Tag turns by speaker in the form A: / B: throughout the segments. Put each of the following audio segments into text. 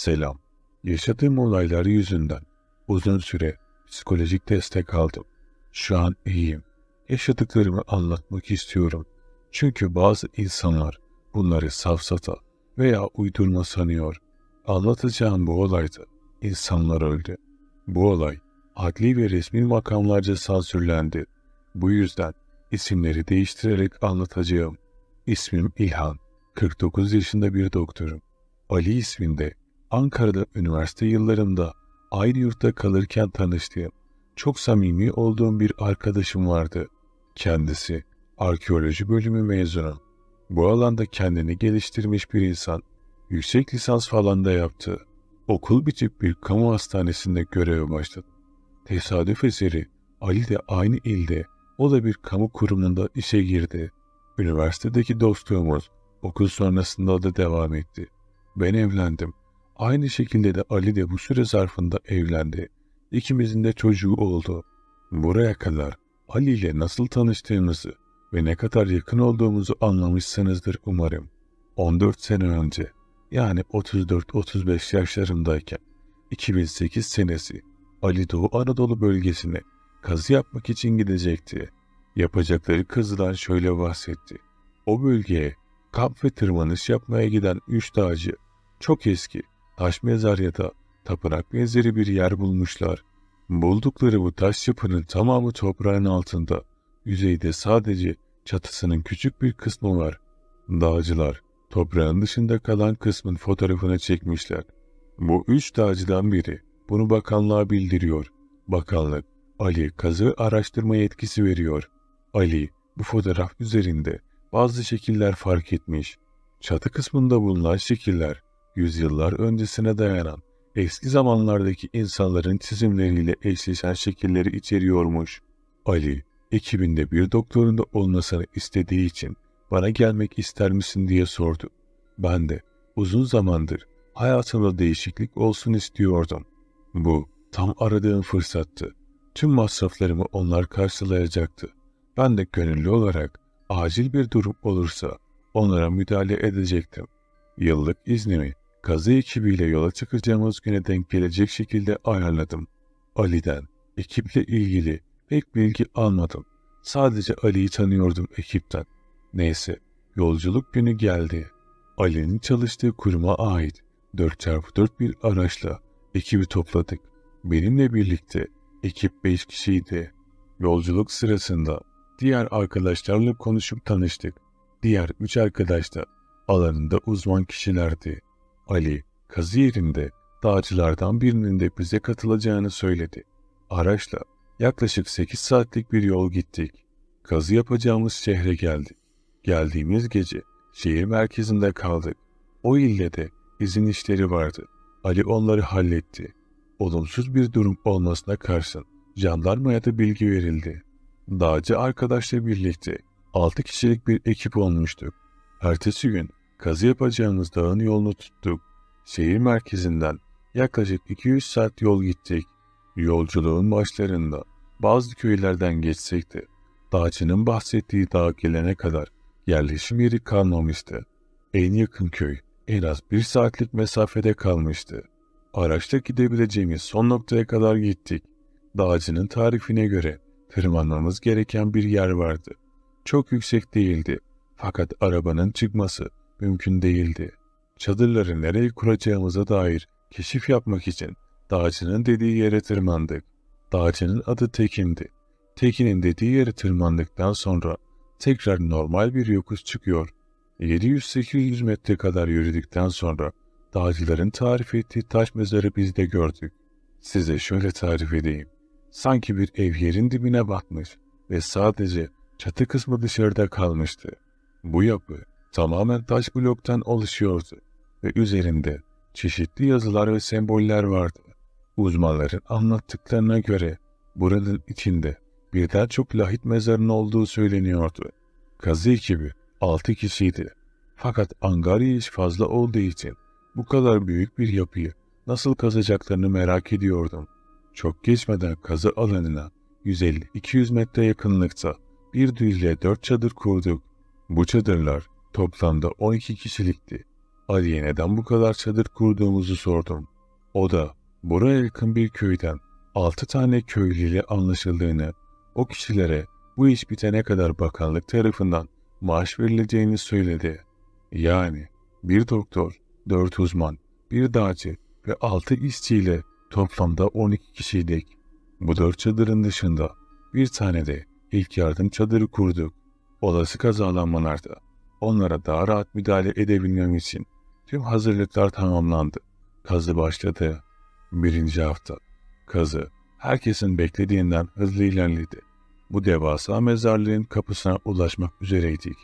A: Selam. Yaşadığım olayları yüzünden uzun süre psikolojik destek aldım. Şu an iyiyim. Yaşadıklarımı anlatmak istiyorum. Çünkü bazı insanlar bunları safsata veya uydurma sanıyor. Anlatacağım bu olayda insanlar öldü. Bu olay adli ve resmi makamlarca sansürlendi. Bu yüzden isimleri değiştirerek anlatacağım. İsmim İlhan. 49 yaşında bir doktorum. Ali isminde Ankara'da üniversite yıllarımda aynı yurtta kalırken tanıştığım, çok samimi olduğum bir arkadaşım vardı. Kendisi arkeoloji bölümü mezunu. Bu alanda kendini geliştirmiş bir insan. Yüksek lisans falan da yaptı. Okul bitip bir kamu hastanesinde göreve başladı. Tesadüf eseri Ali de aynı ilde, o da bir kamu kurumunda işe girdi. Üniversitedeki dostluğumuz okul sonrasında da devam etti. Ben evlendim. Aynı şekilde de Ali de bu süre zarfında evlendi. İkimizin de çocuğu oldu. Buraya kadar Ali ile nasıl tanıştığımızı ve ne kadar yakın olduğumuzu anlamışsınızdır umarım. 14 sene önce yani 34-35 yaşlarımdayken, 2008 senesi Ali Doğu Anadolu bölgesine kazı yapmak için gidecekti. Yapacakları kazıdan şöyle bahsetti. O bölgeye kamp ve tırmanış yapmaya giden üç dağcı çok eski taş mezar ya da tapınak benzeri bir yer bulmuşlar. Buldukları bu taş yapının tamamı toprağın altında. Yüzeyde sadece çatısının küçük bir kısmı var. Dağcılar toprağın dışında kalan kısmın fotoğrafını çekmişler. Bu üç dağcıdan biri bunu bakanlığa bildiriyor. Bakanlık Ali kazı araştırma yetkisi veriyor. Ali bu fotoğraf üzerinde bazı şekiller fark etmiş. Çatı kısmında bulunan şekiller yüzyıllar öncesine dayanan eski zamanlardaki insanların çizimleriyle eşleşen şekilleri içeriyormuş. Ali, ekibinde bir doktorun da olmasını istediği için bana gelmek ister misin diye sordu. Ben de uzun zamandır hayatımda değişiklik olsun istiyordum. Bu tam aradığım fırsattı. Tüm masraflarımı onlar karşılayacaktı. Ben de gönüllü olarak acil bir durum olursa onlara müdahale edecektim. Yıllık iznimi Kazı ekibiyle yola çıkacağımız güne denk gelecek şekilde ayarladım. Ali'den ekiple ilgili pek bilgi almadım. Sadece Ali'yi tanıyordum ekipten. Neyse, yolculuk günü geldi. Ali'nin çalıştığı kuruma ait 4x4 bir araçla ekibi topladık. Benimle birlikte ekip 5 kişiydi. Yolculuk sırasında diğer arkadaşlarla konuşup tanıştık. Diğer 3 arkadaş da alanında uzman kişilerdi. Ali, kazı yerinde dağcılardan birinin de bize katılacağını söyledi. Araçla yaklaşık 8 saatlik bir yol gittik. Kazı yapacağımız şehre geldik. Geldiğimiz gece şehir merkezinde kaldık. O ilde de izin işleri vardı. Ali onları halletti. Olumsuz bir durum olmasına karşın jandarmaya da bilgi verildi. Dağcı arkadaşla birlikte 6 kişilik bir ekip olmuştuk. Ertesi gün Kazı yapacağımız dağın yolunu tuttuk. Şehir merkezinden yaklaşık 200 saat yol gittik. Yolculuğun başlarında bazı köylerden geçsek de dağcının bahsettiği dağa gelene kadar yerleşim yeri kalmamıştı. En yakın köy en az bir saatlik mesafede kalmıştı. Araçla gidebileceğimiz son noktaya kadar gittik. Dağcının tarifine göre tırmanmamız gereken bir yer vardı. Çok yüksek değildi fakat arabanın çıkması mümkün değildi. Çadırları nereye kuracağımıza dair keşif yapmak için dağcının dediği yere tırmandık. Dağcının adı Tekin'di. Tekin'in dediği yere tırmandıktan sonra tekrar normal bir yokuş çıkıyor. 700-800 metre kadar yürüdükten sonra dağcıların tarif ettiği taş mezarı biz de gördük. Size şöyle tarif edeyim. Sanki bir ev yerin dibine batmış ve sadece çatı kısmı dışarıda kalmıştı. Bu yapı tamamen taş bloktan oluşuyordu ve üzerinde çeşitli yazılar ve semboller vardı. Uzmanların anlattıklarına göre buranın içinde birden çok lahit mezarının olduğu söyleniyordu. Kazı ekibi 6 kişiydi. Fakat angarya iş fazla olduğu için bu kadar büyük bir yapıyı nasıl kazacaklarını merak ediyordum. Çok geçmeden kazı alanına 150-200 metre yakınlıkta bir düzle dört çadır kurduk. Bu çadırlar Toplamda 12 kişilikti. Ali'ye neden bu kadar çadır kurduğumuzu sordum. O da buraya yakın bir köyden 6 tane köylüyle anlaşıldığını, o kişilere bu iş bitene kadar bakanlık tarafından maaş verileceğini söyledi. Yani bir doktor, 4 uzman, bir dağcı ve 6 işçiyle toplamda 12 kişiydik. Bu 4 çadırın dışında bir tane de ilk yardım çadırı kurduk. Olası kazalanmalarda Onlara daha rahat müdahale edebilmem için tüm hazırlıklar tamamlandı. Kazı başladı. Birinci hafta. Kazı, herkesin beklediğinden hızlı ilerledi. Bu devasa mezarlığın kapısına ulaşmak üzereydik.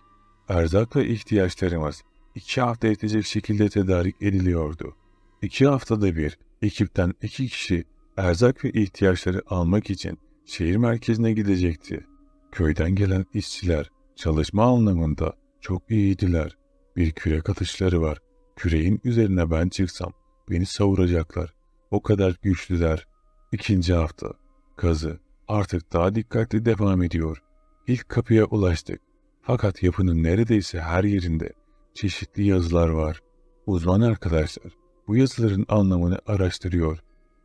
A: Erzak ve ihtiyaçlarımız iki hafta yetecek şekilde tedarik ediliyordu. İki haftada bir ekipten iki kişi erzak ve ihtiyaçları almak için şehir merkezine gidecekti. Köyden gelen işçiler çalışma anlamında çok iyiydiler. Bir kürek atışları var. Küreğin üzerine ben çıksam beni savuracaklar. O kadar güçlüler. İkinci hafta. Kazı artık daha dikkatli devam ediyor. İlk kapıya ulaştık. Fakat yapının neredeyse her yerinde çeşitli yazılar var. Uzman arkadaşlar bu yazıların anlamını araştırıyor.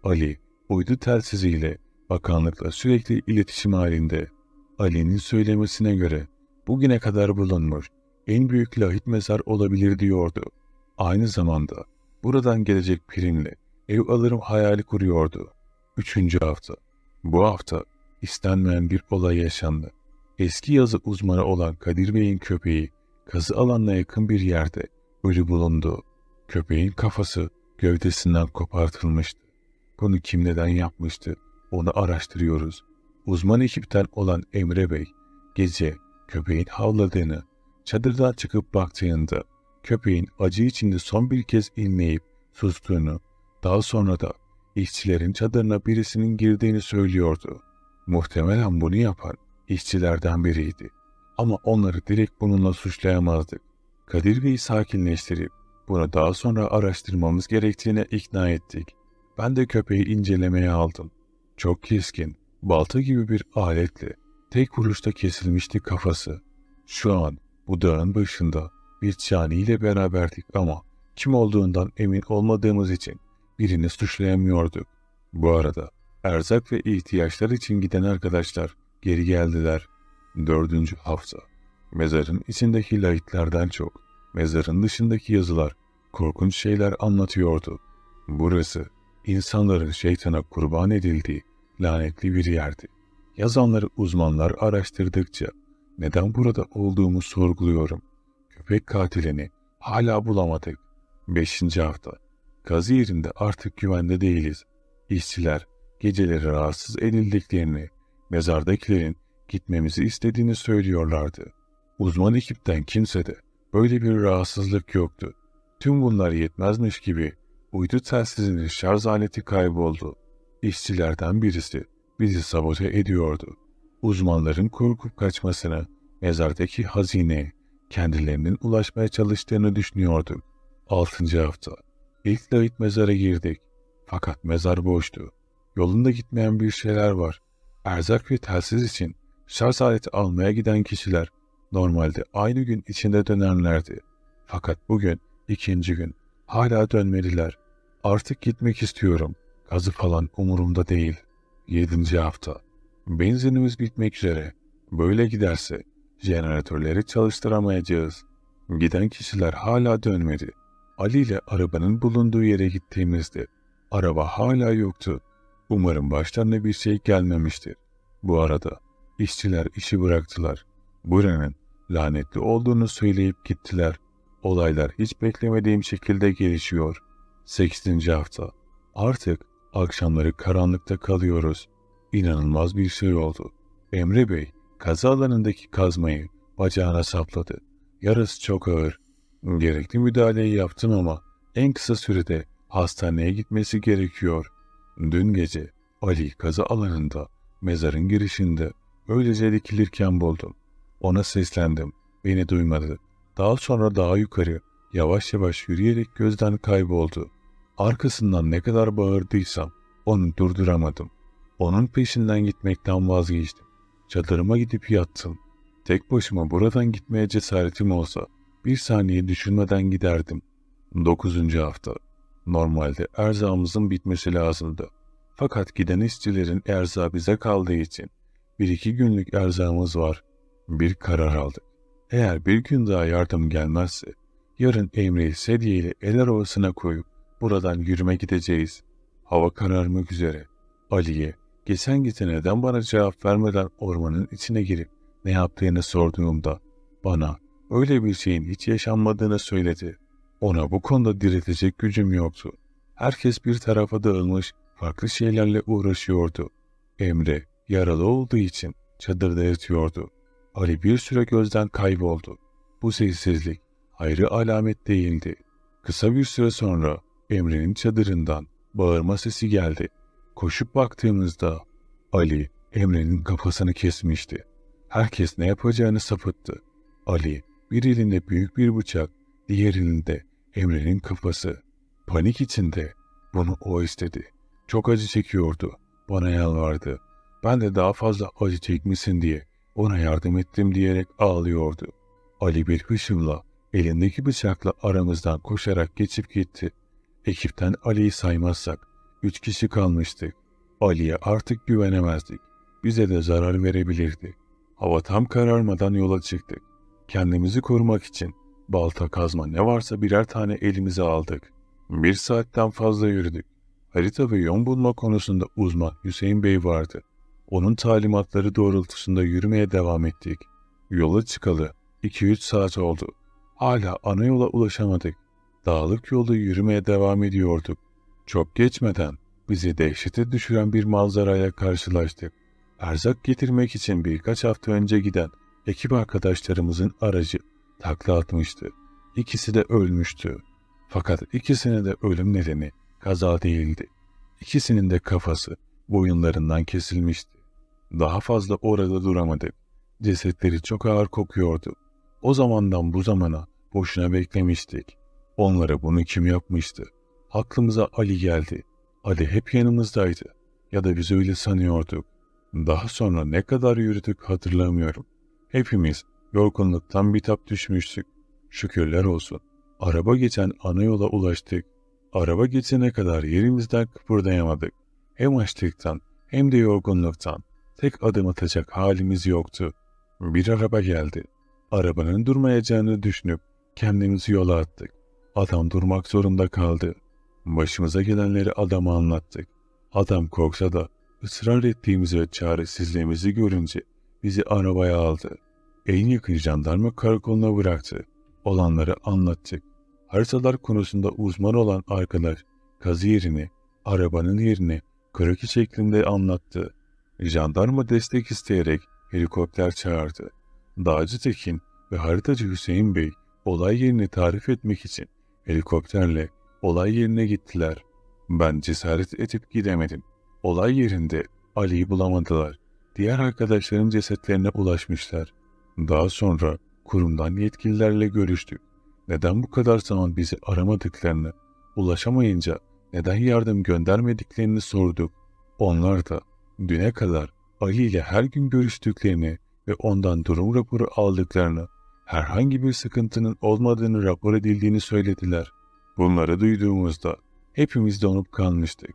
A: Ali uydu telsiziyle bakanlıkla sürekli iletişim halinde. Ali'nin söylemesine göre bugüne kadar bulunmuş en büyük lahit mezar olabilir diyordu. Aynı zamanda buradan gelecek primle ev alırım hayali kuruyordu. Üçüncü hafta. Bu hafta istenmeyen bir olay yaşandı. Eski yazı uzmanı olan Kadir Bey'in köpeği kazı alanına yakın bir yerde ölü bulundu. Köpeğin kafası gövdesinden kopartılmıştı. Bunu kim neden yapmıştı onu araştırıyoruz. Uzman ekipten olan Emre Bey gece köpeğin havladığını Çadırdan çıkıp baktığında köpeğin acı içinde son bir kez inmeyip sustuğunu, daha sonra da işçilerin çadırına birisinin girdiğini söylüyordu. Muhtemelen bunu yapan işçilerden biriydi. Ama onları direkt bununla suçlayamazdık. Kadir Bey'i sakinleştirip bunu daha sonra araştırmamız gerektiğine ikna ettik. Ben de köpeği incelemeye aldım. Çok keskin, balta gibi bir aletle tek vuruşta kesilmişti kafası. Şu an bu dağın başında bir cani ile beraberdik ama kim olduğundan emin olmadığımız için birini suçlayamıyorduk. Bu arada erzak ve ihtiyaçlar için giden arkadaşlar geri geldiler. Dördüncü hafta. Mezarın içindeki lahitlerden çok, mezarın dışındaki yazılar korkunç şeyler anlatıyordu. Burası insanların şeytana kurban edildiği lanetli bir yerdi. Yazanları uzmanlar araştırdıkça neden burada olduğumu sorguluyorum. Köpek katilini hala bulamadık. Beşinci hafta. Kazı yerinde artık güvende değiliz. İşçiler geceleri rahatsız edildiklerini, mezardakilerin gitmemizi istediğini söylüyorlardı. Uzman ekipten kimse de böyle bir rahatsızlık yoktu. Tüm bunlar yetmezmiş gibi uydu telsizinin şarj aleti kayboldu. İşçilerden birisi bizi sabote ediyordu uzmanların korkup kaçmasını, mezardaki hazineye kendilerinin ulaşmaya çalıştığını düşünüyorduk. 6. hafta. İlk Lahit mezara girdik. Fakat mezar boştu. Yolunda gitmeyen bir şeyler var. Erzak ve telsiz için şarj aleti almaya giden kişiler normalde aynı gün içinde dönerlerdi. Fakat bugün ikinci gün hala dönmeliler. Artık gitmek istiyorum. Gazı falan umurumda değil. 7. hafta. Benzinimiz bitmek üzere. Böyle giderse jeneratörleri çalıştıramayacağız. Giden kişiler hala dönmedi. Ali ile arabanın bulunduğu yere gittiğimizde araba hala yoktu. Umarım başlarına bir şey gelmemiştir. Bu arada işçiler işi bıraktılar. Buranın lanetli olduğunu söyleyip gittiler. Olaylar hiç beklemediğim şekilde gelişiyor. 8. hafta. Artık akşamları karanlıkta kalıyoruz. İnanılmaz bir şey oldu. Emre Bey kaza alanındaki kazmayı bacağına sapladı. Yarası çok ağır. Gerekli müdahaleyi yaptım ama en kısa sürede hastaneye gitmesi gerekiyor. Dün gece Ali kaza alanında mezarın girişinde öylece dikilirken buldum. Ona seslendim. Beni duymadı. Daha sonra daha yukarı yavaş yavaş yürüyerek gözden kayboldu. Arkasından ne kadar bağırdıysam onu durduramadım.'' Onun peşinden gitmekten vazgeçtim. Çadırıma gidip yattım. Tek başıma buradan gitmeye cesaretim olsa bir saniye düşünmeden giderdim. Dokuzuncu hafta. Normalde erzağımızın bitmesi lazımdı. Fakat giden işçilerin erzağı bize kaldığı için bir iki günlük erzağımız var. Bir karar aldık. Eğer bir gün daha yardım gelmezse yarın Emre'yi sedye ile El Ovası'na koyup buradan yürüme gideceğiz. Hava kararmak üzere. Ali'ye Geçen gece neden bana cevap vermeden ormanın içine girip ne yaptığını sorduğumda bana öyle bir şeyin hiç yaşanmadığını söyledi. Ona bu konuda diretecek gücüm yoktu. Herkes bir tarafa dağılmış, farklı şeylerle uğraşıyordu. Emre yaralı olduğu için çadırda yatıyordu. Ali bir süre gözden kayboldu. Bu sessizlik ayrı alamet değildi. Kısa bir süre sonra Emre'nin çadırından bağırma sesi geldi. Koşup baktığımızda Ali Emre'nin kafasını kesmişti. Herkes ne yapacağını sapıttı. Ali bir elinde büyük bir bıçak, diğer elinde Emre'nin kafası. Panik içinde bunu o istedi. Çok acı çekiyordu. Bana yalvardı. Ben de daha fazla acı çekmesin diye ona yardım ettim diyerek ağlıyordu. Ali bir hışımla elindeki bıçakla aramızdan koşarak geçip gitti. Ekipten Ali'yi saymazsak Üç kişi kalmıştık. Ali'ye artık güvenemezdik. Bize de zarar verebilirdi. Hava tam kararmadan yola çıktık. Kendimizi korumak için balta kazma ne varsa birer tane elimize aldık. Bir saatten fazla yürüdük. Harita ve yön bulma konusunda uzman Hüseyin Bey vardı. Onun talimatları doğrultusunda yürümeye devam ettik. Yola çıkalı 2-3 saat oldu. Hala ana yola ulaşamadık. Dağlık yolda yürümeye devam ediyorduk. Çok geçmeden bizi dehşete düşüren bir manzaraya karşılaştık. Erzak getirmek için birkaç hafta önce giden ekip arkadaşlarımızın aracı takla atmıştı. İkisi de ölmüştü. Fakat ikisine de ölüm nedeni kaza değildi. İkisinin de kafası boyunlarından kesilmişti. Daha fazla orada duramadık. Cesetleri çok ağır kokuyordu. O zamandan bu zamana boşuna beklemiştik. Onlara bunu kim yapmıştı?'' aklımıza Ali geldi. Ali hep yanımızdaydı. Ya da biz öyle sanıyorduk. Daha sonra ne kadar yürüdük hatırlamıyorum. Hepimiz yorgunluktan bitap düşmüştük. Şükürler olsun. Araba geçen ana yola ulaştık. Araba geçene kadar yerimizden kıpırdayamadık. Hem açlıktan hem de yorgunluktan tek adım atacak halimiz yoktu. Bir araba geldi. Arabanın durmayacağını düşünüp kendimizi yola attık. Adam durmak zorunda kaldı. Başımıza gelenleri adama anlattık. Adam korksa da ısrar ettiğimizi ve çaresizliğimizi görünce bizi arabaya aldı. En yakın jandarma karakoluna bıraktı. Olanları anlattık. Haritalar konusunda uzman olan arkadaş kazı yerini, arabanın yerini kroki şeklinde anlattı. Jandarma destek isteyerek helikopter çağırdı. Dağcı Tekin ve haritacı Hüseyin Bey olay yerini tarif etmek için helikopterle Olay yerine gittiler. Ben cesaret edip gidemedim. Olay yerinde Ali'yi bulamadılar. Diğer arkadaşlarım cesetlerine ulaşmışlar. Daha sonra kurumdan yetkililerle görüştük. Neden bu kadar zaman bizi aramadıklarını, ulaşamayınca neden yardım göndermediklerini sorduk. Onlar da düne kadar Ali ile her gün görüştüklerini ve ondan durum raporu aldıklarını, herhangi bir sıkıntının olmadığını rapor edildiğini söylediler. Bunları duyduğumuzda hepimiz donup kalmıştık.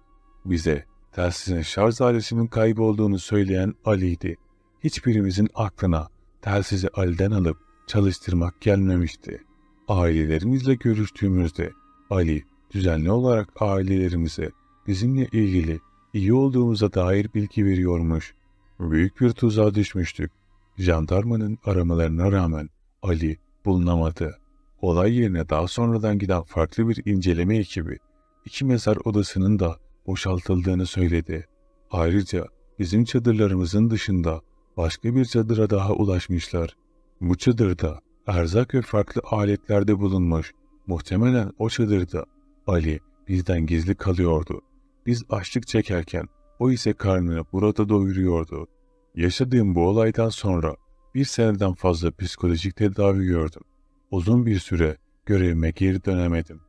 A: Bize telsizin şarj aletinin kaybolduğunu söyleyen Ali'ydi. Hiçbirimizin aklına telsizi Ali'den alıp çalıştırmak gelmemişti. Ailelerimizle görüştüğümüzde Ali düzenli olarak ailelerimize bizimle ilgili iyi olduğumuza dair bilgi veriyormuş. Büyük bir tuzağa düşmüştük. Jandarmanın aramalarına rağmen Ali bulunamadı. Olay yerine daha sonradan giden farklı bir inceleme ekibi iki mezar odasının da boşaltıldığını söyledi. Ayrıca bizim çadırlarımızın dışında başka bir çadıra daha ulaşmışlar. Bu çadırda erzak ve farklı aletlerde bulunmuş. Muhtemelen o çadırda Ali bizden gizli kalıyordu. Biz açlık çekerken o ise karnını burada doyuruyordu. Yaşadığım bu olaydan sonra bir seneden fazla psikolojik tedavi gördüm. Uzun bir süre görevime geri dönemedim.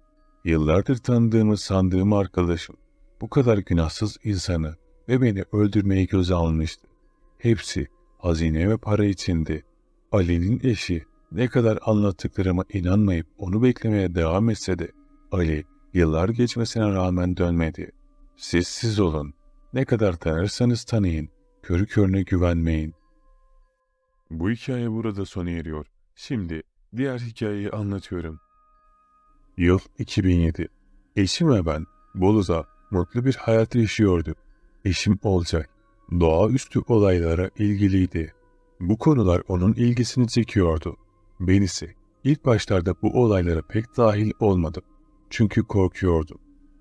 A: Yıllardır tanıdığımı sandığım arkadaşım bu kadar günahsız insanı ve beni öldürmeyi göze almıştı. Hepsi hazine ve para içindi. Ali'nin eşi ne kadar anlattıklarıma inanmayıp onu beklemeye devam etse de Ali yıllar geçmesine rağmen dönmedi. Siz siz olun. Ne kadar tanırsanız tanıyın. Körü körüne güvenmeyin. Bu hikaye burada sona eriyor. Şimdi Diğer hikayeyi anlatıyorum. Yıl 2007. Eşim ve ben Bolu'da mutlu bir hayat yaşıyorduk. Eşim olacak. Doğaüstü olaylara ilgiliydi. Bu konular onun ilgisini çekiyordu. Ben ise ilk başlarda bu olaylara pek dahil olmadım. Çünkü korkuyordum.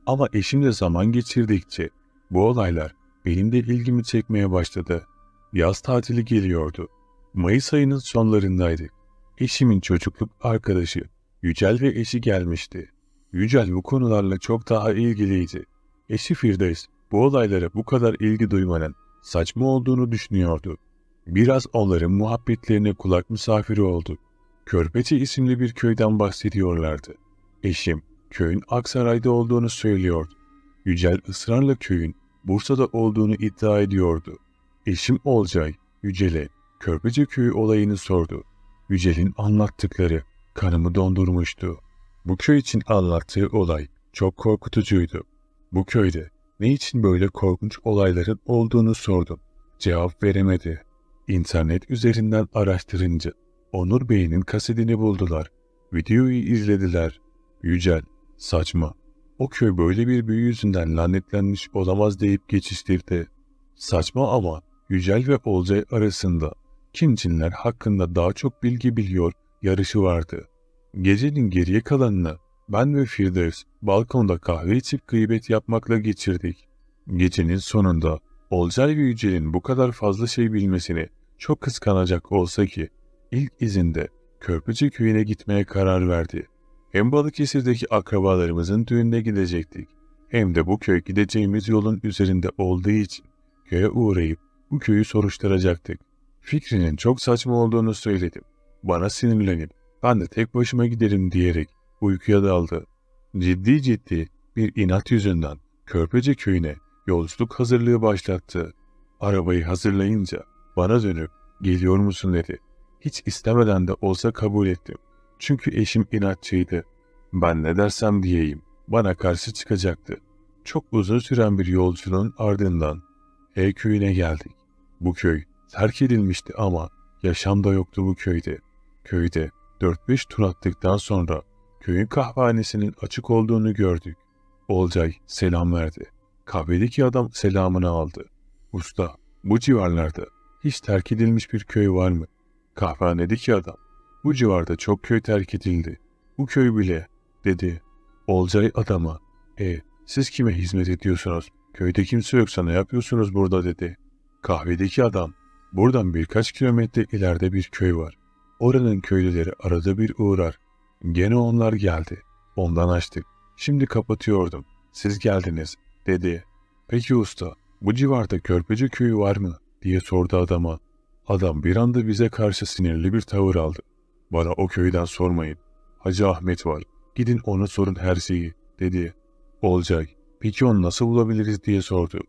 A: Ama eşimle zaman geçirdikçe bu olaylar benim de ilgimi çekmeye başladı. Yaz tatili geliyordu. Mayıs ayının sonlarındaydık. Eşimin çocukluk arkadaşı Yücel ve eşi gelmişti. Yücel bu konularla çok daha ilgiliydi. Eşi Firdevs bu olaylara bu kadar ilgi duymanın saçma olduğunu düşünüyordu. Biraz onların muhabbetlerine kulak misafiri oldu. Körpeci isimli bir köyden bahsediyorlardı. Eşim köyün Aksaray'da olduğunu söylüyordu. Yücel ısrarla köyün Bursa'da olduğunu iddia ediyordu. Eşim Olcay, Yücel'e Körpeci köyü olayını sordu. Yücel'in anlattıkları kanımı dondurmuştu. Bu köy için anlattığı olay çok korkutucuydu. Bu köyde ne için böyle korkunç olayların olduğunu sordum. Cevap veremedi. İnternet üzerinden araştırınca Onur Bey'in kasetini buldular. Videoyu izlediler. Yücel, saçma. O köy böyle bir büyü yüzünden lanetlenmiş olamaz deyip geçiştirdi. Saçma ama Yücel ve Olcay arasında kim cinler hakkında daha çok bilgi biliyor yarışı vardı. Gecenin geriye kalanını ben ve Firdevs balkonda kahve içip gıybet yapmakla geçirdik. Gecenin sonunda Olcay ve Yücel'in bu kadar fazla şey bilmesini çok kıskanacak olsa ki ilk izinde Körpücü köyüne gitmeye karar verdi. Hem Balıkesir'deki akrabalarımızın düğününe gidecektik hem de bu köy gideceğimiz yolun üzerinde olduğu için köye uğrayıp bu köyü soruşturacaktık. Fikrinin çok saçma olduğunu söyledim. Bana sinirlenip ben de tek başıma giderim diyerek uykuya daldı. Ciddi ciddi bir inat yüzünden Körpece köyüne yolculuk hazırlığı başlattı. Arabayı hazırlayınca bana dönüp geliyor musun dedi. Hiç istemeden de olsa kabul ettim. Çünkü eşim inatçıydı. Ben ne dersem diyeyim bana karşı çıkacaktı. Çok uzun süren bir yolculuğun ardından E köyüne geldik. Bu köy Terk edilmişti ama yaşamda yoktu bu köyde. Köyde 4-5 tur attıktan sonra köyün kahvehanesinin açık olduğunu gördük. Olcay selam verdi. Kahvedeki adam selamını aldı. Usta, bu civarlarda hiç terk edilmiş bir köy var mı? Kahvehanedeki adam, bu civarda çok köy terk edildi. Bu köy bile, dedi. Olcay adama, e siz kime hizmet ediyorsunuz? Köyde kimse yoksa ne yapıyorsunuz burada dedi. Kahvedeki adam, Buradan birkaç kilometre ileride bir köy var. Oranın köylüleri arada bir uğrar. Gene onlar geldi. Ondan açtık. Şimdi kapatıyordum. Siz geldiniz, dedi. Peki usta, bu civarda körpeci köyü var mı? diye sordu adama. Adam bir anda bize karşı sinirli bir tavır aldı. Bana o köyden sormayın. Hacı Ahmet var. Gidin ona sorun her şeyi, dedi. Olacak. Peki onu nasıl bulabiliriz diye sordu.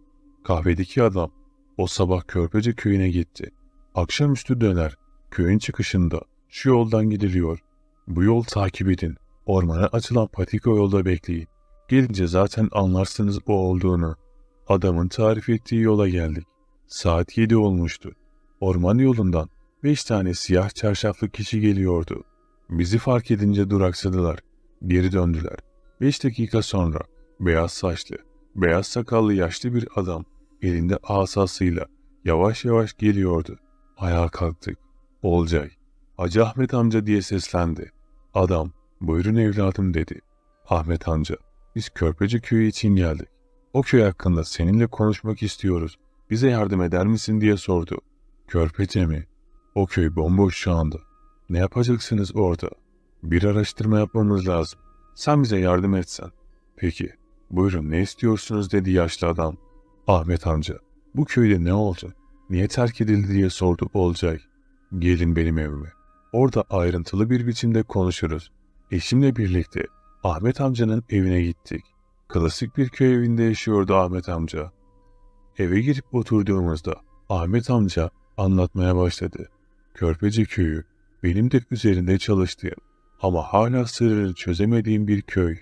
A: Kahvedeki adam o sabah Körpece köyüne gitti. Akşamüstü döner. Köyün çıkışında. Şu yoldan gidiliyor. Bu yol takip edin. Ormana açılan patika yolda bekleyin. Gelince zaten anlarsınız o olduğunu. Adamın tarif ettiği yola geldik. Saat yedi olmuştu. Orman yolundan beş tane siyah çarşaflı kişi geliyordu. Bizi fark edince duraksadılar. Geri döndüler. Beş dakika sonra beyaz saçlı, beyaz sakallı yaşlı bir adam elinde asasıyla yavaş yavaş geliyordu. Ayağa kalktık. Olcay, Hacı Ahmet amca diye seslendi. Adam, buyurun evladım dedi. Ahmet amca, biz Körpeci köyü için geldik. O köy hakkında seninle konuşmak istiyoruz. Bize yardım eder misin diye sordu. Körpece mi? O köy bomboş şu anda. Ne yapacaksınız orada? Bir araştırma yapmamız lazım. Sen bize yardım etsen. Peki, buyurun ne istiyorsunuz dedi yaşlı adam. Ahmet amca, bu köyde ne oldu? Niye terk edildi diye sordu Olcay. Gelin benim evime. Orada ayrıntılı bir biçimde konuşuruz. Eşimle birlikte Ahmet amcanın evine gittik. Klasik bir köy evinde yaşıyordu Ahmet amca. Eve girip oturduğumuzda Ahmet amca anlatmaya başladı. Körpeci köyü benim de üzerinde çalıştığım ama hala sırrını çözemediğim bir köy.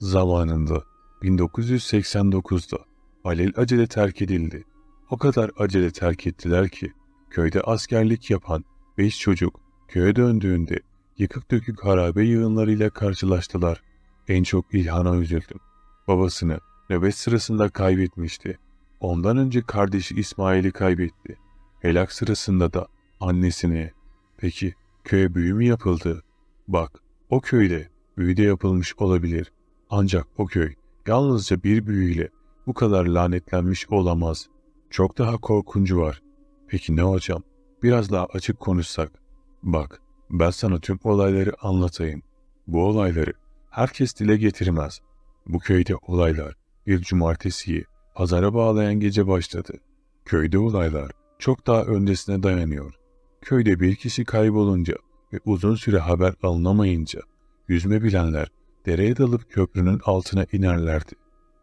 A: Zamanında 1989'da alel acele terk edildi. O kadar acele terk ettiler ki köyde askerlik yapan beş çocuk köye döndüğünde yıkık dökük harabe yığınlarıyla karşılaştılar. En çok İlhan'a üzüldüm. Babasını nöbet sırasında kaybetmişti. Ondan önce kardeşi İsmail'i kaybetti. Helak sırasında da annesini. Peki köye büyü mü yapıldı? Bak o köyde büyü de yapılmış olabilir. Ancak o köy yalnızca bir büyüyle bu kadar lanetlenmiş olamaz. Çok daha korkuncu var. Peki ne hocam? Biraz daha açık konuşsak. Bak, ben sana tüm olayları anlatayım. Bu olayları herkes dile getirmez. Bu köyde olaylar bir cumartesiyi pazara bağlayan gece başladı. Köyde olaylar çok daha öncesine dayanıyor. Köyde bir kişi kaybolunca ve uzun süre haber alınamayınca yüzme bilenler dereye dalıp köprünün altına inerlerdi.